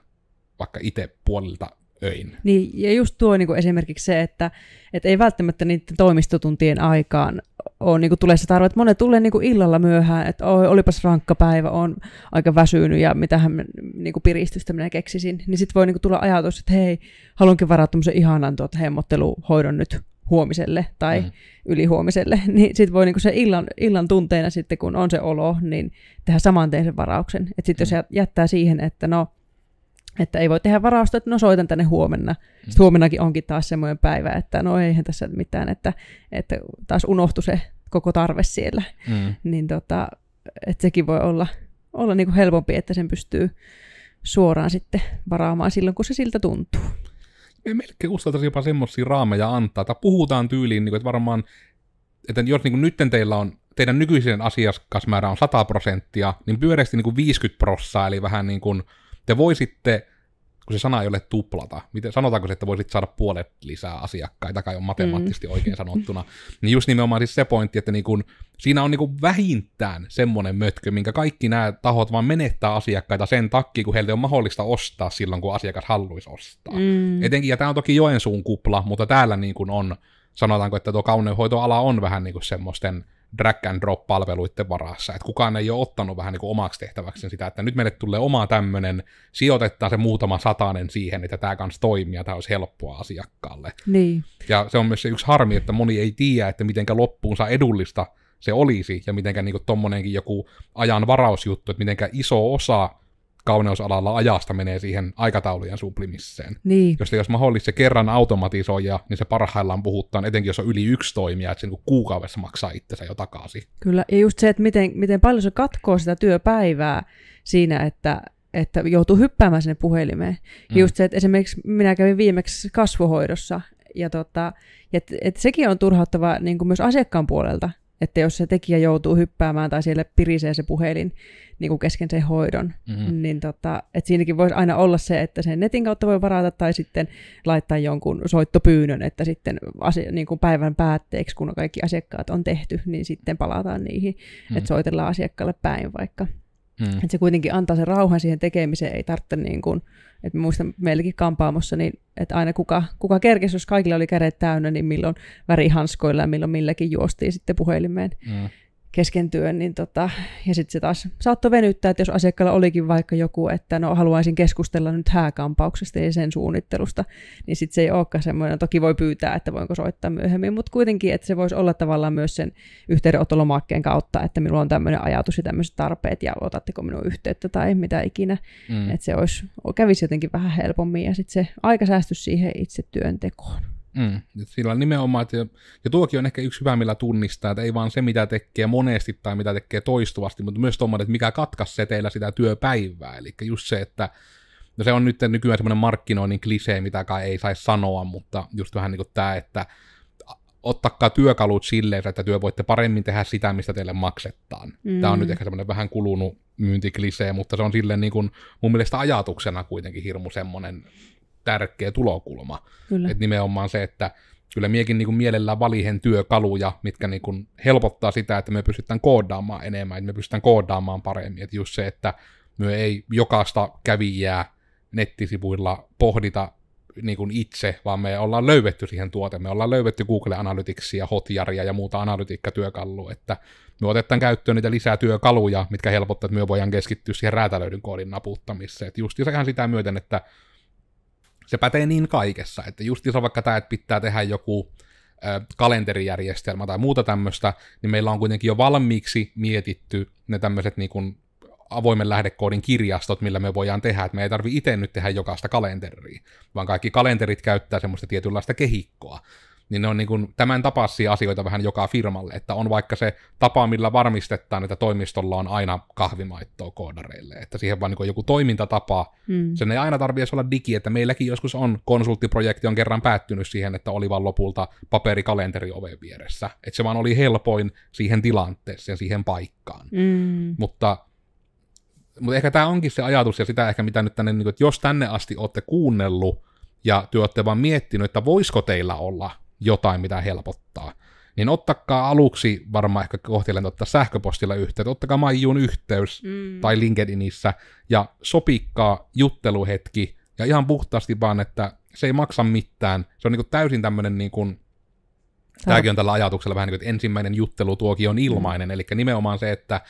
vaikka itse puolilta öin. Niin, ja just tuo niin kuin esimerkiksi se, että, että ei välttämättä niiden toimistotuntien aikaan ole niin kuin tulee se tarve, että monet tulee niin kuin illalla myöhään, että oi, olipas rankka päivä, on aika väsynyt ja mitähän niin kuin piristystä minä keksisin. Niin sitten voi niin kuin tulla ajatus, että hei, haluankin varata tämmöisen ihanan tuota hemmotteluhoidon nyt huomiselle tai mm. ylihuomiselle, niin sitten voi niinku se illan, illan tunteena sitten, kun on se olo, niin tehdä saman sen varauksen. Että sitten mm. jos mm-hmm. jättää siihen, että no että ei voi tehdä varausta, että no soitan tänne huomenna. Mm. Sitten huomennakin onkin taas semmoinen päivä, että no eihän tässä mitään, että, että taas unohtu se koko tarve siellä. Mm. Niin tota, että sekin voi olla, olla niin kuin helpompi, että sen pystyy suoraan sitten varaamaan silloin, kun se siltä tuntuu. Me melkein uskaltaisiin jopa semmoisia raameja antaa, tai puhutaan tyyliin, niin kuin, että varmaan, että jos niin nyt teillä on, teidän nykyisen asiakasmäärä on 100 prosenttia, niin pyöreästi niin kuin 50 prosenttia, eli vähän niin kuin te voisitte, kun se sana ei ole tuplata, miten, sanotaanko se, että voisit saada puolet lisää asiakkaita, kai on matemaattisesti mm. oikein sanottuna, niin just nimenomaan siis se pointti, että niin kun, siinä on niin kun vähintään semmoinen mötkö, minkä kaikki nämä tahot vaan menettää asiakkaita sen takia, kun heiltä on mahdollista ostaa silloin, kun asiakas haluaisi ostaa. Mm. Etenkin, ja tämä on toki Joensuun kupla, mutta täällä niin kun on, sanotaanko, että tuo kauneudenhoitoala on vähän niin kuin semmoisten – drag and drop palveluiden varassa. Että kukaan ei ole ottanut vähän niin kuin omaksi tehtäväksi sitä, että nyt meille tulee oma tämmöinen, sijoitetaan se muutama satainen siihen, että tämä kanssa toimii ja tämä olisi helppoa asiakkaalle. Niin. Ja se on myös se yksi harmi, että moni ei tiedä, että mitenkä loppuunsa edullista se olisi ja mitenkä niin tuommoinenkin joku ajan varausjuttu, että mitenkä iso osa kauneusalalla ajasta menee siihen aikataulujen sublimisseen. Niin. Jos olisi mahdollista se kerran automatisoida, niin se parhaillaan puhuttaan, etenkin jos on yli yksi toimija, että se niin kuukaudessa maksaa itsensä jo takaisin. Kyllä, ja just se, että miten, miten paljon se katkoo sitä työpäivää siinä, että, että joutuu hyppäämään sinne puhelimeen. Mm. Just se, että esimerkiksi minä kävin viimeksi kasvohoidossa, ja tota, et, et sekin on turhauttava niin kuin myös asiakkaan puolelta, että jos se tekijä joutuu hyppäämään tai siellä pirisee se puhelin niin kuin kesken sen hoidon, mm-hmm. niin tota, et siinäkin voisi aina olla se, että sen netin kautta voi varata tai sitten laittaa jonkun soittopyynnön, että sitten asia, niin kuin päivän päätteeksi, kun kaikki asiakkaat on tehty, niin sitten palataan niihin, mm-hmm. että mhm. soitellaan asiakkaalle päin vaikka. Mm. Että se kuitenkin antaa sen rauhan siihen tekemiseen, ei tarvitse niin kuin, että muistan meilläkin kampaamossa, niin että aina kuka, kuka kerkesi, jos kaikilla oli kädet täynnä, niin milloin värihanskoilla ja milloin milläkin juostiin sitten puhelimeen. Mm kesken työn, niin tota, ja sitten se taas saattoi venyttää, että jos asiakkaalla olikin vaikka joku, että no haluaisin keskustella nyt hääkampauksesta ja sen suunnittelusta, niin sitten se ei olekaan semmoinen, no toki voi pyytää, että voinko soittaa myöhemmin, mutta kuitenkin, että se voisi olla tavallaan myös sen yhteydenottolomakkeen kautta, että minulla on tämmöinen ajatus ja tämmöiset tarpeet ja otatteko minun yhteyttä tai mitä ikinä, mm. että se olisi, kävisi jotenkin vähän helpommin ja sitten se aika säästyisi siihen itse työntekoon. Mm. Sillä nimenomaan, että, ja tuokin on ehkä yksi hyvä, millä tunnistaa, että ei vaan se, mitä tekee monesti tai mitä tekee toistuvasti, mutta myös tuommoinen, että mikä katkaisi seteillä sitä työpäivää. Eli just se, että no se on nyt nykyään semmoinen markkinoinnin klisee, mitä kai ei saisi sanoa, mutta just vähän niin kuin tämä, että ottakaa työkalut silleen, että työ voitte paremmin tehdä sitä, mistä teille maksetaan. Mm. Tämä on nyt ehkä semmoinen vähän kulunut myyntiklisee, mutta se on silleen niin kuin mun mielestä ajatuksena kuitenkin hirmu semmoinen tärkeä tulokulma. Kyllä. Et nimenomaan se, että kyllä miekin niin mielellään valihen työkaluja, mitkä niin kuin helpottaa sitä, että me pystytään koodaamaan enemmän, että me pystytään koodaamaan paremmin. Että just se, että me ei jokaista kävijää nettisivuilla pohdita niin kuin itse, vaan me ollaan löydetty siihen tuote. Me ollaan löydetty Google ja Hotjaria ja muuta analytiikkatyökalua, että me otetaan käyttöön niitä lisää työkaluja, mitkä helpottaa, että me voidaan keskittyä siihen räätälöidyn koodin naputtamiseen. että just ihan sitä myöten, että se pätee niin kaikessa, että iso vaikka tämä, että pitää tehdä joku kalenterijärjestelmä tai muuta tämmöistä, niin meillä on kuitenkin jo valmiiksi mietitty ne tämmöiset niin kuin avoimen lähdekoodin kirjastot, millä me voidaan tehdä, että me ei tarvi itse nyt tehdä jokaista kalenteria, vaan kaikki kalenterit käyttää semmoista tietynlaista kehikkoa, niin ne on niin kuin tämän tapaisia asioita vähän joka firmalle, että on vaikka se tapa, millä varmistetaan, että toimistolla on aina kahvimaittoa koodareille, että siihen vaan niin joku toimintatapa, mm. sen ei aina tarvitse olla digi, että meilläkin joskus on konsulttiprojekti on kerran päättynyt siihen, että oli vaan lopulta paperikalenteri oven vieressä, että se vaan oli helpoin siihen tilanteeseen, ja siihen paikkaan, mm. mutta mutta ehkä tämä onkin se ajatus ja sitä ehkä mitä nyt tänne, niin kun, että jos tänne asti olette kuunnellut ja te olette vaan miettinyt, että voisiko teillä olla jotain, mitä helpottaa, niin ottakaa aluksi varmaan ehkä kohtelen ottaa sähköpostilla yhteyttä, ottakaa Maijuun yhteys mm. tai LinkedInissä ja sopikkaa jutteluhetki ja ihan puhtaasti vaan, että se ei maksa mitään. Se on niin täysin tämmöinen niin kuin, tämäkin on tällä ajatuksella vähän niin kuin, että ensimmäinen juttelu tuokin on mm. ilmainen, eli nimenomaan se, että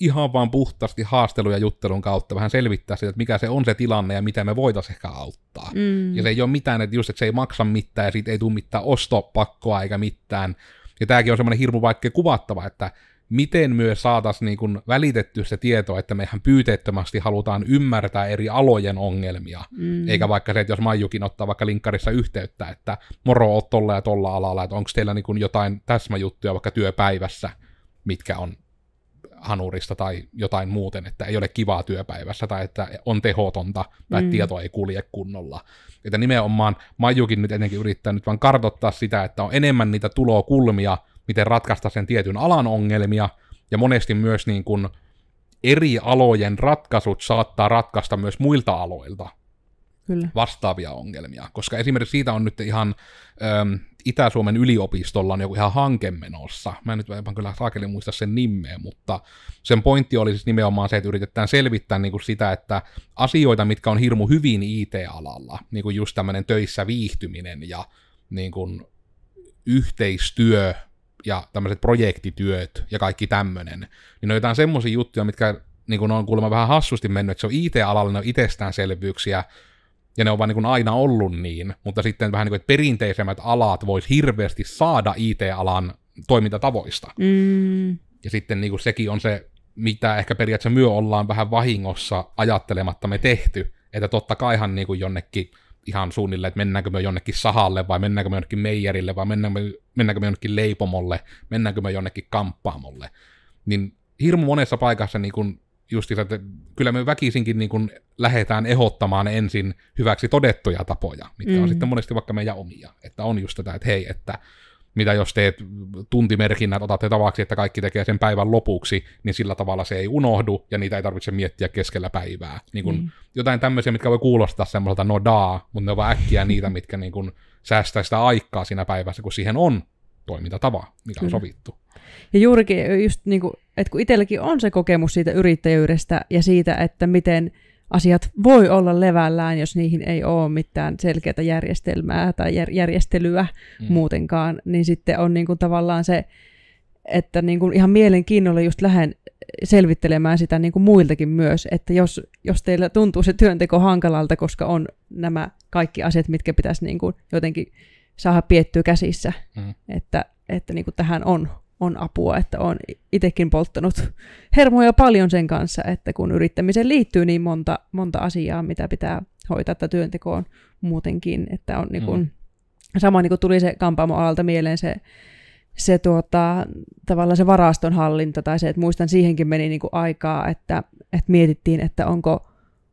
ihan vaan puhtaasti haastelu ja juttelun kautta vähän selvittää sitä, että mikä se on se tilanne ja mitä me voitaisiin ehkä auttaa. Mm. Ja se ei ole mitään, että just että se ei maksa mitään ja siitä ei tule mitään ostopakkoa eikä mitään. Ja tämäkin on semmoinen hirmu vaikka kuvattava, että miten myös saataisiin niin kuin välitetty se tieto, että mehän pyyteettömästi halutaan ymmärtää eri alojen ongelmia, mm. eikä vaikka se, että jos Maijukin ottaa vaikka linkkarissa yhteyttä, että moro, oot tolla ja tolla alalla, että onko teillä niin kuin jotain täsmäjuttuja vaikka työpäivässä, mitkä on hanurista tai jotain muuten, että ei ole kivaa työpäivässä tai että on tehotonta tai mm. tieto ei kulje kunnolla. Että nimenomaan Majukin nyt etenkin yrittää nyt vaan kartoittaa sitä, että on enemmän niitä tulokulmia, miten ratkaista sen tietyn alan ongelmia ja monesti myös niin kuin eri alojen ratkaisut saattaa ratkaista myös muilta aloilta Kyllä. vastaavia ongelmia, koska esimerkiksi siitä on nyt ihan... Öö, Itä-Suomen yliopistolla on joku ihan hanke menossa. Mä en nyt vähän kyllä saakeli muista sen nimeä, mutta sen pointti oli siis nimenomaan se, että yritetään selvittää niin kuin sitä, että asioita, mitkä on hirmu hyvin IT-alalla, niin kuin just tämmöinen töissä viihtyminen ja niin kuin yhteistyö ja tämmöiset projektityöt ja kaikki tämmöinen, niin on jotain semmoisia juttuja, mitkä niin kuin on kuulemma vähän hassusti mennyt, että se on IT-alalla, ne on itsestäänselvyyksiä, ja ne on vaan niin kuin aina ollut niin, mutta sitten vähän niin kuin, että perinteisemmät alat voisi hirveästi saada IT-alan toimintatavoista. Mm. Ja sitten niin kuin sekin on se, mitä ehkä periaatteessa myö ollaan vähän vahingossa ajattelematta me tehty, että totta kaihan niin kuin jonnekin ihan suunnilleen, että mennäänkö me jonnekin sahalle vai mennäänkö me jonnekin meijerille vai mennäänkö me, mennäänkö me jonnekin leipomolle, mennäänkö me jonnekin kamppaamolle. Niin hirmu monessa paikassa niin kun justiinsa, että kyllä me väkisinkin niin kuin lähdetään ehottamaan ensin hyväksi todettuja tapoja, mitkä mm. on sitten monesti vaikka meidän omia. Että on just tätä, että hei, että mitä jos teet tuntimerkinnät, otatte tavaksi, että kaikki tekee sen päivän lopuksi, niin sillä tavalla se ei unohdu, ja niitä ei tarvitse miettiä keskellä päivää. Niin kun mm. Jotain tämmöisiä, mitkä voi kuulostaa semmoiselta no daa, mutta ne ovat äkkiä niitä, mitkä niin kun säästää sitä aikaa siinä päivässä, kun siihen on toimintatavaa, mikä on Kyllä. sovittu. Ja juurikin just niin kuin, että kun itselläkin on se kokemus siitä yrittäjyydestä ja siitä, että miten asiat voi olla levällään, jos niihin ei ole mitään selkeää järjestelmää tai jär- järjestelyä mm. muutenkaan, niin sitten on niin kuin tavallaan se, että niin kuin ihan mielenkiinnolla just lähden selvittelemään sitä niin kuin muiltakin myös, että jos, jos teillä tuntuu se työnteko hankalalta, koska on nämä kaikki asiat, mitkä pitäisi niin kuin jotenkin saada piettyä käsissä, mm. että, että niin kuin tähän on, on apua, että on itsekin polttanut hermoja paljon sen kanssa, että kun yrittämiseen liittyy niin monta, monta asiaa, mitä pitää hoitaa tätä työntekoon muutenkin, että on niin kuin, mm. sama niin kuin tuli se kampaamoalalta mieleen se, se tuota, tavallaan se varaston hallinta tai se, että muistan siihenkin meni niin kuin aikaa, että, että mietittiin, että onko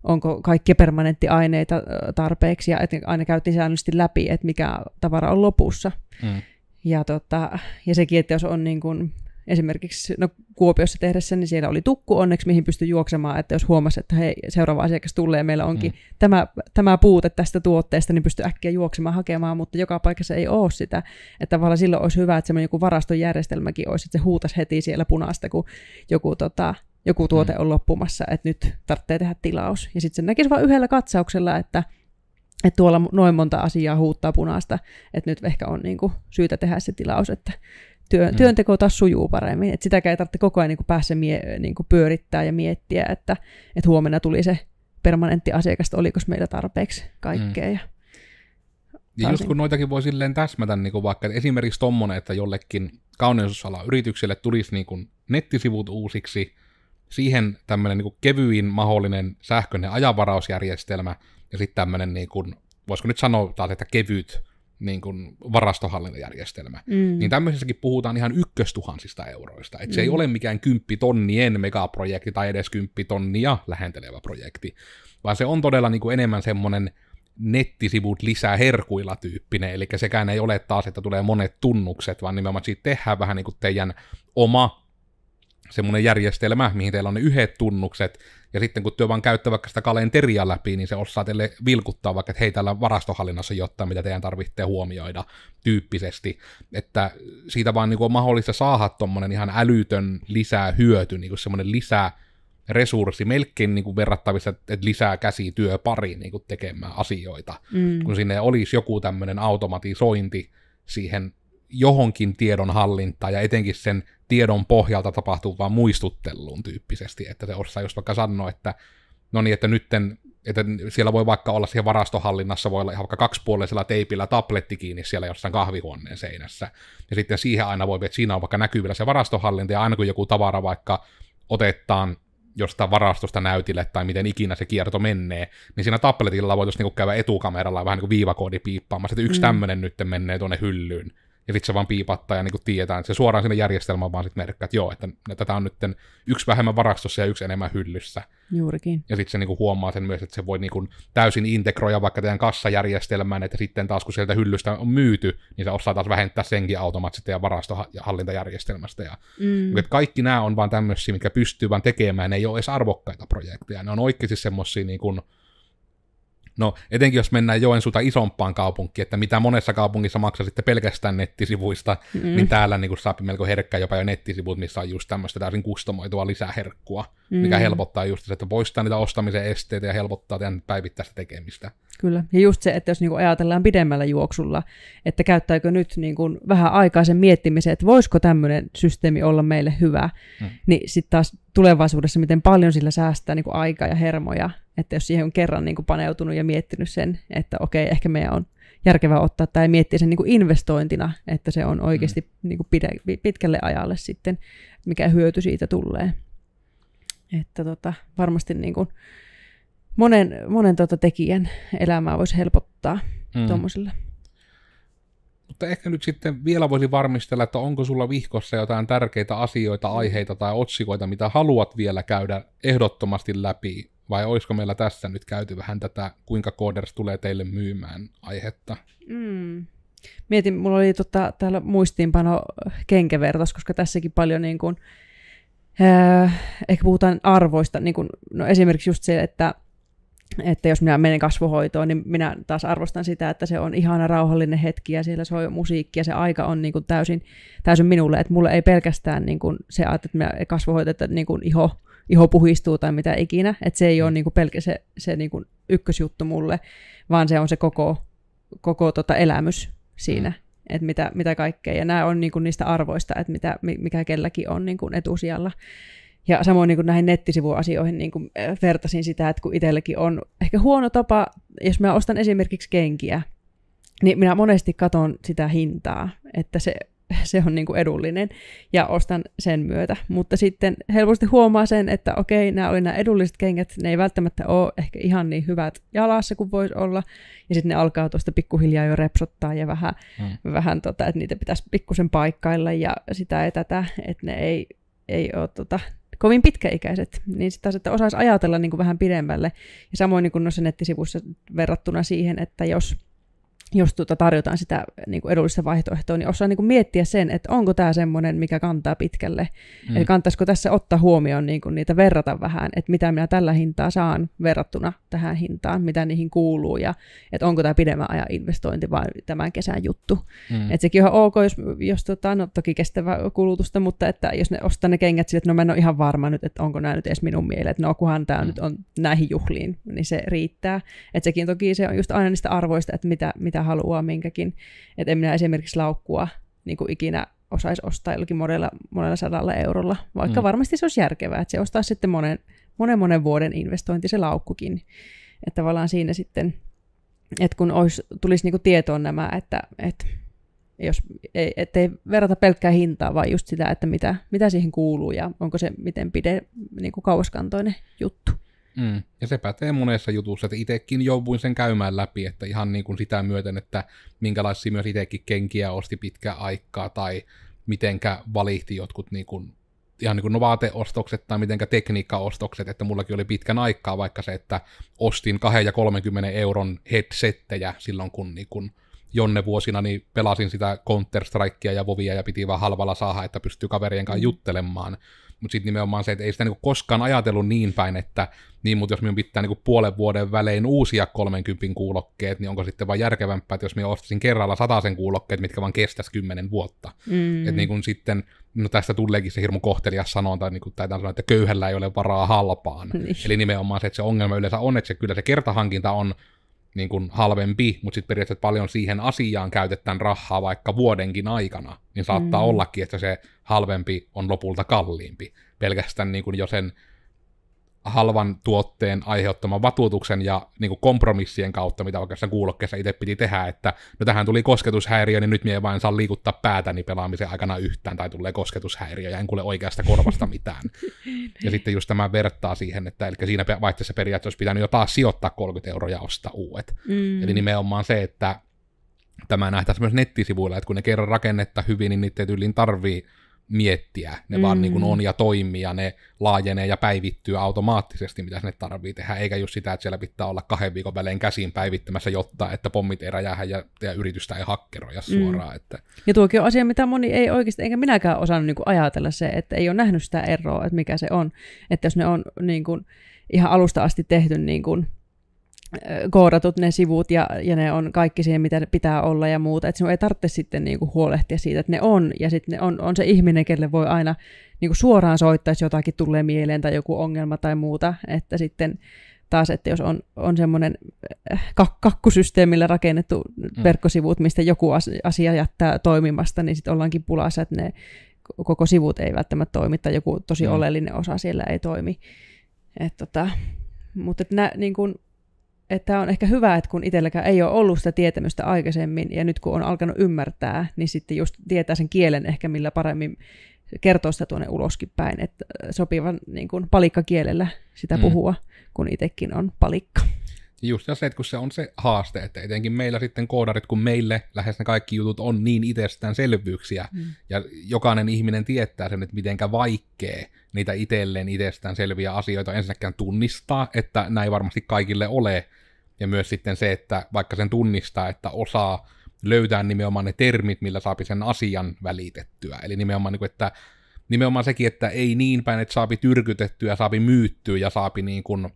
onko kaikkia permanenttiaineita tarpeeksi, ja aina käytiin säännöllisesti läpi, että mikä tavara on lopussa. Mm. Ja, tota, ja sekin, että jos on niin kuin, esimerkiksi no, Kuopiossa tehdessä, niin siellä oli tukku onneksi, mihin pystyi juoksemaan, että jos huomasi, että hei, seuraava asiakas tulee, meillä onkin mm. tämä, tämä puute tästä tuotteesta, niin pystyi äkkiä juoksemaan hakemaan, mutta joka paikassa ei ole sitä. Että tavallaan silloin olisi hyvä, että semmoinen joku varastojärjestelmäkin olisi, että se huutas heti siellä punaista, kun joku tota, joku mm. tuote on loppumassa, että nyt tarvitsee tehdä tilaus. Ja sitten se näkisi vain yhdellä katsauksella, että, että tuolla noin monta asiaa huuttaa punaista, että nyt ehkä on niin kuin syytä tehdä se tilaus, että työ, mm. työnteko taas sujuu paremmin. Et sitäkään ei tarvitse koko ajan niin päässä mie- niin pyörittää ja miettiä, että, että huomenna tuli se permanentti asiakas, oliko meillä tarpeeksi kaikkea. Mm. Ja ja niin just kun niinku- noitakin voi silleen täsmätä, niin kuin vaikka että esimerkiksi tuommoinen, että jollekin kauneusalan yritykselle tulisi niin kuin nettisivut uusiksi, siihen tämmöinen niin kevyin mahdollinen sähköinen ajavarausjärjestelmä ja sitten tämmöinen, niin kuin, voisiko nyt sanoa taas, että kevyt niin kuin varastohallintajärjestelmä, mm. niin tämmöisessäkin puhutaan ihan ykköstuhansista euroista. Et mm. se ei mm. ole mikään kymppitonnien megaprojekti tai edes kymppitonnia lähentelevä projekti, vaan se on todella niin kuin enemmän semmoinen nettisivut lisää herkuilla tyyppinen, eli sekään ei ole taas, että tulee monet tunnukset, vaan nimenomaan siitä tehdään vähän niin kuin teidän oma semmoinen järjestelmä, mihin teillä on ne yhdet tunnukset, ja sitten kun työ vaan käyttää vaikka sitä kalenteria läpi, niin se osaa teille vilkuttaa vaikka, että hei, täällä varastohallinnassa jotain, mitä teidän tarvitsee huomioida tyyppisesti. Että siitä vaan niin kuin on mahdollista saada tuommoinen ihan älytön lisää hyöty, niin kuin semmoinen lisää resurssi melkein niin kuin verrattavissa, että lisää työ pari niin kuin tekemään asioita, mm. kun sinne olisi joku tämmöinen automatisointi siihen johonkin tiedon hallintaan ja etenkin sen tiedon pohjalta tapahtuvaan muistutteluun tyyppisesti, että se osaa just vaikka sanoa, että no niin, että nytten että siellä voi vaikka olla siellä varastohallinnassa, voi olla vaikka kaksipuolisella teipillä tabletti kiinni siellä jossain kahvihuoneen seinässä. Ja sitten siihen aina voi, että siinä on vaikka näkyvillä se varastohallinta, ja aina kun joku tavara vaikka otetaan jostain varastosta näytille tai miten ikinä se kierto menee, niin siinä tabletilla voi niinku käydä etukameralla vähän niin kuin viivakoodi piippaamassa, että yksi mm. tämmöinen nyt menee tuonne hyllyyn ja sitten se vaan piipattaa ja niin tietää, että se suoraan sinne järjestelmään vaan sitten merkkaa, että joo, että tätä on nyt yksi vähemmän varastossa ja yksi enemmän hyllyssä. Juurikin. Ja sitten se niin huomaa sen myös, että se voi niin täysin integroida vaikka teidän kassajärjestelmään, että sitten taas kun sieltä hyllystä on myyty, niin se osaa taas vähentää senkin automaattisesti ja varastohallintajärjestelmästä. Ja, mm. että kaikki nämä on vaan tämmöisiä, mikä pystyy vaan tekemään, ne ei ole edes arvokkaita projekteja, ne on oikeasti semmoisia niin No, etenkin jos mennään Joensuuta isompaan kaupunkiin, että mitä monessa kaupungissa maksaa sitten pelkästään nettisivuista, mm. niin täällä niin saa melko herkkä jopa jo nettisivut, missä on just tämmöistä täysin kustomoitua lisäherkkua, mm. mikä helpottaa just se, että poistaa niitä ostamisen esteitä ja helpottaa tämän päivittäistä tekemistä. Kyllä, ja just se, että jos niin ajatellaan pidemmällä juoksulla, että käyttääkö nyt niin vähän aikaa sen miettimiseen, että voisiko tämmöinen systeemi olla meille hyvä, mm. niin sitten taas tulevaisuudessa, miten paljon sillä säästää niin kuin aikaa ja hermoja että jos siihen on kerran niin kuin paneutunut ja miettinyt sen, että okei, ehkä meidän on järkevää ottaa tai miettiä sen niin kuin investointina, että se on oikeasti mm. niin kuin pide, pitkälle ajalle sitten, mikä hyöty siitä tulee. Että tota, varmasti niin kuin monen, monen tota tekijän elämää voisi helpottaa mm. tuommoisilla. Mutta ehkä nyt sitten vielä voisi varmistella, että onko sulla vihkossa jotain tärkeitä asioita, mm. aiheita tai otsikoita, mitä haluat vielä käydä ehdottomasti läpi vai olisiko meillä tässä nyt käyty vähän tätä, kuinka Coders tulee teille myymään aihetta? Mm. Mietin, mulla oli tota, täällä muistiinpano kenkävertaus, koska tässäkin paljon niin kuin, äh, ehkä puhutaan arvoista. Niin kuin, no esimerkiksi just se, että että jos minä menen kasvohoitoon, niin minä taas arvostan sitä, että se on ihana rauhallinen hetki ja siellä soi musiikki ja se aika on niin kuin täysin, täysin minulle. Että mulle ei pelkästään niin kuin se, että minä kasvohoito, että niin kuin iho iho puhistuu tai mitä ikinä. Että se ei ole mm. niinku pelkä se, se niinku ykkösjuttu mulle, vaan se on se koko, koko tota elämys siinä, mm. että mitä, mitä kaikkea. Ja nämä on niinku niistä arvoista, että mitä, mikä kelläkin on niinku etusijalla. Ja samoin niin kuin näihin nettisivuasioihin niin kuin äh, vertasin sitä, että kun itselläkin on ehkä huono tapa, jos mä ostan esimerkiksi kenkiä, niin minä monesti katon sitä hintaa, että se se on niin kuin edullinen ja ostan sen myötä. Mutta sitten helposti huomaa sen, että okei, nämä oli nämä edulliset kengät, ne ei välttämättä ole ehkä ihan niin hyvät jalassa kuin voisi olla. Ja sitten ne alkaa tuosta pikkuhiljaa jo repsottaa ja vähän, mm. vähän tota, että niitä pitäisi pikkusen paikkailla ja sitä ja tätä, että ne ei, ei ole tota, kovin pitkäikäiset, niin sitä että osaisi ajatella niin kuin vähän pidemmälle. Ja samoin niin kuin noissa nettisivuissa verrattuna siihen, että jos jos tuota tarjotaan sitä eh, niin kuin edullista vaihtoehtoa, niin osaa niin kuin miettiä sen, että onko tämä semmoinen, mikä kantaa pitkälle. Mm. Eli kannattaisiko tässä ottaa huomioon niin kuin niitä verrata vähän, että mitä minä tällä hintaa saan verrattuna tähän hintaan, mitä niihin kuuluu ja että onko tämä pidemmän ajan investointi vai tämän kesän juttu. Mm. Että sekin on ok, jos, jos tuota, no, toki kestävä kulutusta, mutta että jos ne ostaa ne kengät sille, että no mä en ole ihan varma nyt, että onko nämä nyt edes minun mieleen, että no kunhan tämä mm. nyt on näihin juhliin, niin se riittää. Että sekin toki se on just aina niistä arvoista, että mitä, mitä mitä haluaa minkäkin. Että en minä esimerkiksi laukkua niin kuin ikinä osaisi ostaa jollakin monella, monella sadalla eurolla, vaikka mm. varmasti se olisi järkevää, että se ostaa sitten monen, monen, monen vuoden investointi se laukkukin. Että tavallaan siinä sitten, että kun olisi, tulisi kuin niinku tietoon nämä, että, että jos, e, ei, ettei verrata pelkkää hintaa, vaan just sitä, että mitä, mitä siihen kuuluu ja onko se miten pide niin kuin kauaskantoinen juttu. Mm. Ja se pätee monessa jutussa, että itsekin jouduin sen käymään läpi, että ihan niin kuin sitä myöten, että minkälaisia myös itsekin kenkiä osti pitkää aikaa, tai mitenkä valihti jotkut niin kuin, ihan niin kuin no vaateostokset tai mitenkä tekniikkaostokset, että mullakin oli pitkän aikaa vaikka se, että ostin 2 ja 30 euron headsettejä silloin, kun niin kuin jonne vuosina niin pelasin sitä Counter-Strikea ja Vovia ja piti vaan halvalla saada, että pystyy kaverien kanssa mm. juttelemaan mutta sitten nimenomaan se, että ei sitä niinku koskaan ajatellut niin päin, että niin, mutta jos minun pitää niinku puolen vuoden välein uusia 30 kuulokkeet, niin onko sitten vain järkevämpää, että jos minä ostaisin kerralla sen kuulokkeet, mitkä vaan kestäisi kymmenen vuotta. Mm. Että niinku sitten, no tästä tuleekin se hirmu kohtelias sanonta, niinku, kuin taitaa sanoa, että köyhällä ei ole varaa halpaan. Niin. Eli nimenomaan se, että se ongelma yleensä on, että se, kyllä se kertahankinta on niin kuin halvempi, mutta sitten periaatteessa paljon siihen asiaan käytetään rahaa vaikka vuodenkin aikana, niin saattaa mm. ollakin, että se halvempi on lopulta kalliimpi. Pelkästään niin kuin jo sen halvan tuotteen aiheuttaman vatuutuksen ja niin kuin kompromissien kautta, mitä oikeastaan kuulokkeessa itse piti tehdä, että no tähän tuli kosketushäiriö, niin nyt minä vain saa liikuttaa päätäni pelaamisen aikana yhtään, tai tulee kosketushäiriö ja en kuule oikeasta korvasta mitään. ja sitten just tämä vertaa siihen, että eli siinä vaihteessa periaatteessa pitää jo taas sijoittaa 30 euroa ja ostaa uudet. Mm. Eli nimenomaan se, että tämä nähtäisiin myös nettisivuilla, että kun ne kerran rakennetta hyvin, niin niitä tyyliin tarvii miettiä, ne mm. vaan niin kuin mm. on ja toimii ja ne laajenee ja päivittyy automaattisesti, mitä sinne tarvii tehdä, eikä just sitä, että siellä pitää olla kahden viikon välein käsin päivittämässä jotta, että pommit ei räjähä ja, ja yritystä ei hakkeroja mm. Että. Ja tuokin on asia, mitä moni ei oikeasti, eikä minäkään osannut niin kuin ajatella se, että ei ole nähnyt sitä eroa, että mikä se on, että jos ne on niin kuin ihan alusta asti tehty niin kuin koodatut ne sivut ja, ja ne on kaikki siihen, mitä pitää olla ja muuta. Että sinun ei tarvitse sitten niinku huolehtia siitä, että ne on. Ja sitten on, on se ihminen, kelle voi aina niinku suoraan soittaa, jos jotakin tulee mieleen tai joku ongelma tai muuta. Että sitten taas, että jos on, on semmoinen äh, kak- kakkusysteemillä rakennettu mm. verkkosivut, mistä joku asia jättää toimimasta, niin sitten ollaankin pulassa, että ne koko sivut ei välttämättä toimi tai joku tosi mm. oleellinen osa siellä ei toimi. Et tota, mutta että nä, niin kun, että on ehkä hyvä, että kun itselläkään ei ole ollut sitä tietämystä aikaisemmin, ja nyt kun on alkanut ymmärtää, niin sitten just tietää sen kielen ehkä, millä paremmin kertoa sitä tuonne uloskin päin, että sopivan niin kuin palikkakielellä sitä mm. puhua, kun itsekin on palikka. Just se, että kun se on se haaste, että etenkin meillä sitten koodarit, kun meille lähes ne kaikki jutut on niin itsestäänselvyyksiä, mm. ja jokainen ihminen tietää sen, että mitenkä vaikkee niitä itselleen itsestäänselviä asioita ensinnäkään tunnistaa, että näin varmasti kaikille ole, ja myös sitten se, että vaikka sen tunnistaa, että osaa löytää nimenomaan ne termit, millä saapi sen asian välitettyä. Eli nimenomaan, niin kuin, että, nimenomaan sekin, että ei niin päin, että saapi tyrkytettyä, saapi myyttyä ja saapi niin kuin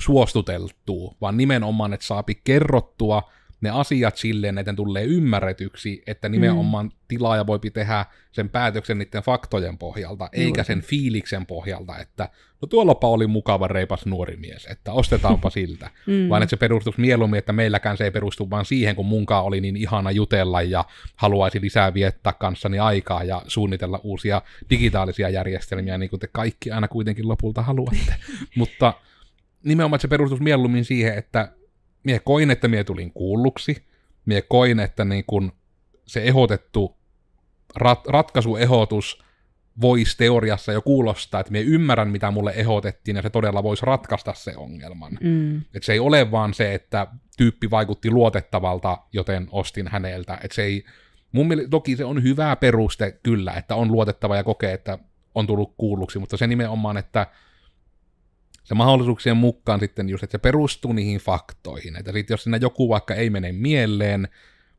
suostuteltua, vaan nimenomaan, että saapi kerrottua ne asiat silleen, että ne tulee ymmärretyksi, että mm. nimenomaan mm. tilaaja voi tehdä sen päätöksen niiden faktojen pohjalta, Juuri. eikä sen fiiliksen pohjalta, että no tuollapa oli mukava reipas nuori mies, että ostetaanpa siltä. mm. Vaan että se perustus mieluummin, että meilläkään se ei perustu vaan siihen, kun munkaan oli niin ihana jutella ja haluaisi lisää viettää kanssani aikaa ja suunnitella uusia digitaalisia järjestelmiä, niin kuin te kaikki aina kuitenkin lopulta haluatte. Mutta nimenomaan se perustus mieluummin siihen, että mie koin, että mie tulin kuulluksi, mie koin, että niin kun se ehdotettu rat, ratkaisuehdotus voisi teoriassa jo kuulostaa, että mie ymmärrän, mitä mulle ehdotettiin, ja se todella voisi ratkaista se ongelman. Mm. Että se ei ole vaan se, että tyyppi vaikutti luotettavalta, joten ostin häneltä. Että se ei, mun mielestä, toki se on hyvä peruste kyllä, että on luotettava ja kokee, että on tullut kuulluksi, mutta se nimenomaan, että se mahdollisuuksien mukaan sitten just, että se perustuu niihin faktoihin. Että sitten jos siinä joku vaikka ei mene mieleen,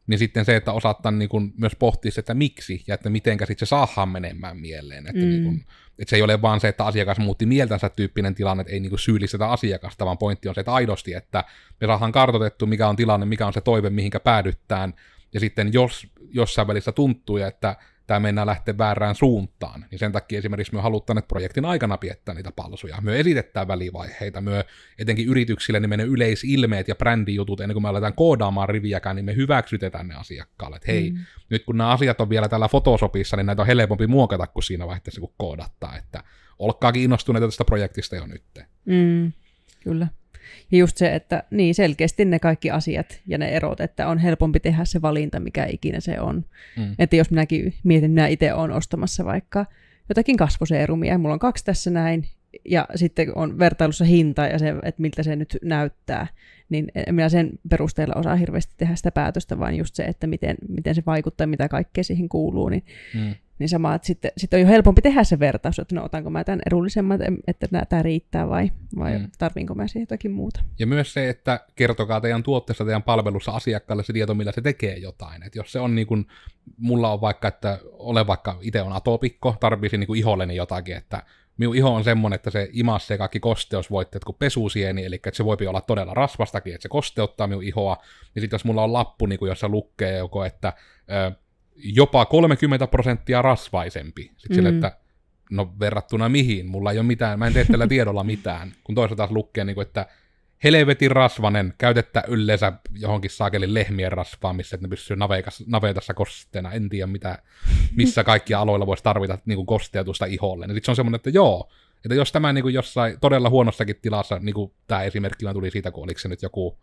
niin sitten se, että osataan niin kuin myös pohtia että miksi ja että mitenkä sitten se saadaan menemään mieleen. Että, mm. niin kuin, että se ei ole vaan se, että asiakas muutti mieltänsä tyyppinen tilanne, että ei niin kuin syyllistetä asiakasta, vaan pointti on se, että aidosti, että me saadaan kartoitettu, mikä on tilanne, mikä on se toive, mihinkä päädyttään. Ja sitten jos jossain välissä tuntuu, että tämä mennään lähteä väärään suuntaan. Niin sen takia esimerkiksi me halutaan, että projektin aikana piettää niitä palsuja. Me esitetään välivaiheita, me etenkin yrityksille niin ne yleisilmeet ja brändijutut, ennen kuin me aletaan koodaamaan riviäkään, niin me hyväksytetään ne asiakkaalle, että hei, mm. nyt kun nämä asiat on vielä täällä Photoshopissa, niin näitä on helpompi muokata kuin siinä vaiheessa, kun koodattaa, että olkaa kiinnostuneita tästä projektista jo nyt. Mm, kyllä. Ja just se, että niin selkeästi ne kaikki asiat ja ne erot, että on helpompi tehdä se valinta, mikä ikinä se on. Mm. Että jos minäkin mietin, minä itse olen ostamassa vaikka jotakin kasvoseerumia, mulla on kaksi tässä näin, ja sitten on vertailussa hinta ja se, että miltä se nyt näyttää, niin minä sen perusteella osaan hirveästi tehdä sitä päätöstä, vaan just se, että miten, miten se vaikuttaa, mitä kaikkea siihen kuuluu, niin mm. Niin sama, että sitten, sitten on jo helpompi tehdä se vertaus, että no otanko mä tämän edullisemman, että tämä riittää vai, vai mm. tarvinko mä siihen jotakin muuta. Ja myös se, että kertokaa teidän tuotteessa, teidän palvelussa asiakkaalle se tieto, millä se tekee jotain. Että jos se on niin kuin, mulla on vaikka, että olen vaikka, itse on atopikko, tarvisin niin kuin iholleni jotakin, että minun iho on semmoinen, että se imassee kaikki kosteusvoitteet kuin pesusieni, niin eli että se voi olla todella rasvastakin, että se kosteuttaa minun ihoa. Ja sitten jos mulla on lappu, niin kuin, jossa lukee joko, että jopa 30 prosenttia rasvaisempi. Sitten mm-hmm. sille, mm. että no verrattuna mihin, mulla ei ole mitään, mä en tee tällä tiedolla mitään. Kun toisaalta taas lukee, niin kuin, että helvetin rasvanen, käytettä yleensä johonkin saakelin lehmien rasvaa, missä ne pysyy navetassa kosteena, en tiedä mitä, missä kaikkia aloilla voisi tarvita niin kuin kosteutusta iholle. Niin sitten se on semmoinen, että joo, että jos tämä niin kuin jossain todella huonossakin tilassa, niin kuin tämä esimerkki tuli siitä, kun oliko se nyt joku,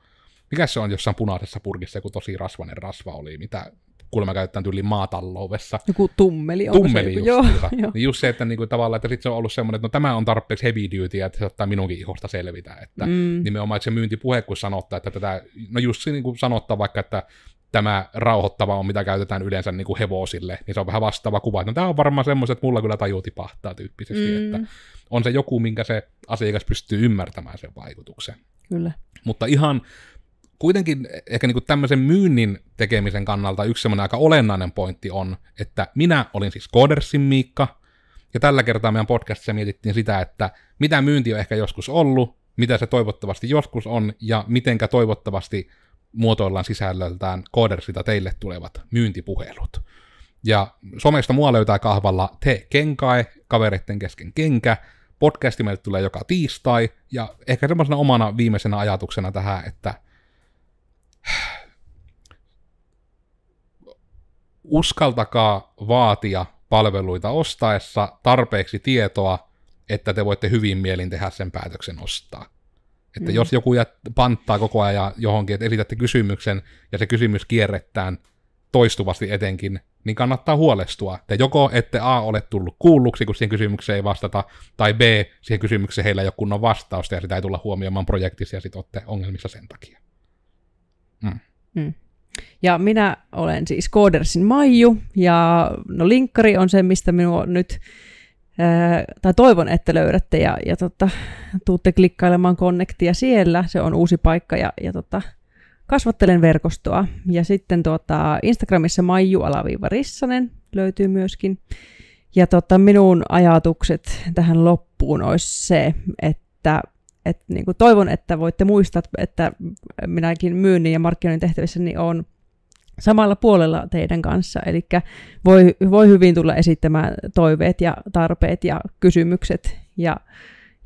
mikä se on jossain punaisessa purkissa, joku tosi rasvanen rasva oli, mitä kuulemma käytetään tyyliin maataloudessa. Joku tummeli on Tummeli se, just, joo, joo. Niin just se, että niinku, tavallaan, että sit se on ollut semmoinen, että no tämä on tarpeeksi heavy duty, että se saattaa minunkin ihosta selvitä. Että mm. Nimenomaan että se myyntipuhe, kun sanottaa, että tätä, no just se niin sanottaa vaikka, että tämä rauhoittava on, mitä käytetään yleensä niin kuin hevosille, niin se on vähän vastaava kuva, että no, tämä on varmaan semmoiset, että mulla kyllä taju tipahtaa tyyppisesti, mm. että on se joku, minkä se asiakas pystyy ymmärtämään sen vaikutuksen. Kyllä. Mutta ihan kuitenkin ehkä niin kuin tämmöisen myynnin tekemisen kannalta yksi semmoinen aika olennainen pointti on, että minä olin siis Kodersin Miikka, ja tällä kertaa meidän podcastissa mietittiin sitä, että mitä myynti on ehkä joskus ollut, mitä se toivottavasti joskus on, ja mitenkä toivottavasti muotoillaan sisällöltään Kodersita teille tulevat myyntipuhelut. Ja somesta mua löytää kahvalla Te kenkae, kavereiden kesken kenkä, podcasti meille tulee joka tiistai, ja ehkä semmoisena omana viimeisenä ajatuksena tähän, että – uskaltakaa vaatia palveluita ostaessa tarpeeksi tietoa, että te voitte hyvin mielin tehdä sen päätöksen ostaa. Että mm. jos joku jät, panttaa koko ajan johonkin, että esitätte kysymyksen ja se kysymys kierretään toistuvasti etenkin, niin kannattaa huolestua. Te joko ette A ole tullut kuulluksi, kun siihen kysymykseen ei vastata, tai B, siihen kysymykseen heillä ei ole kunnon vastausta ja sitä ei tulla huomioimaan projektissa ja sitten olette ongelmissa sen takia. Mm. Mm. Ja minä olen siis Koodersin Maiju, ja no linkkari on se, mistä minua nyt, äh, tai toivon, että löydätte, ja, ja tota, tuutte klikkailemaan Connectia siellä, se on uusi paikka, ja, ja tota, kasvattelen verkostoa. Ja sitten tota, Instagramissa Maiju-Rissanen löytyy myöskin. Ja tota, minun ajatukset tähän loppuun olisi se, että et niin kuin toivon, että voitte muistaa, että minäkin myynnin ja markkinoinnin tehtävissä niin on samalla puolella teidän kanssa. Eli voi, voi hyvin tulla esittämään toiveet ja tarpeet ja kysymykset. Ja,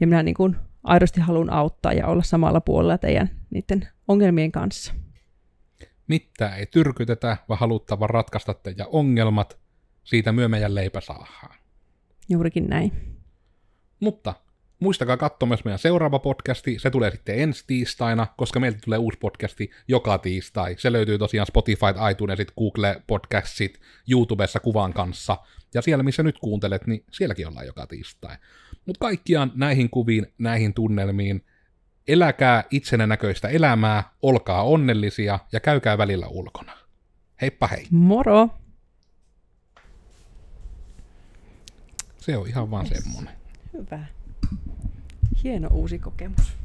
ja minä niin kuin aidosti haluan auttaa ja olla samalla puolella teidän niiden ongelmien kanssa. Mitä ei tyrkytetä, vaan haluttava ratkaista teidän ongelmat. Siitä myömä ja leipä saadaan. Juurikin näin. Mutta Muistakaa katsoa myös meidän seuraava podcasti, se tulee sitten ensi tiistaina, koska meiltä tulee uusi podcasti joka tiistai. Se löytyy tosiaan Spotify, iTunesit, Google Podcastit, YouTubessa kuvan kanssa, ja siellä missä nyt kuuntelet, niin sielläkin ollaan joka tiistai. Mutta kaikkiaan näihin kuviin, näihin tunnelmiin, eläkää näköistä elämää, olkaa onnellisia ja käykää välillä ulkona. Heippa hei! Moro! Se on ihan vaan yes. semmonen. Hyvä hieno uusi kokemus.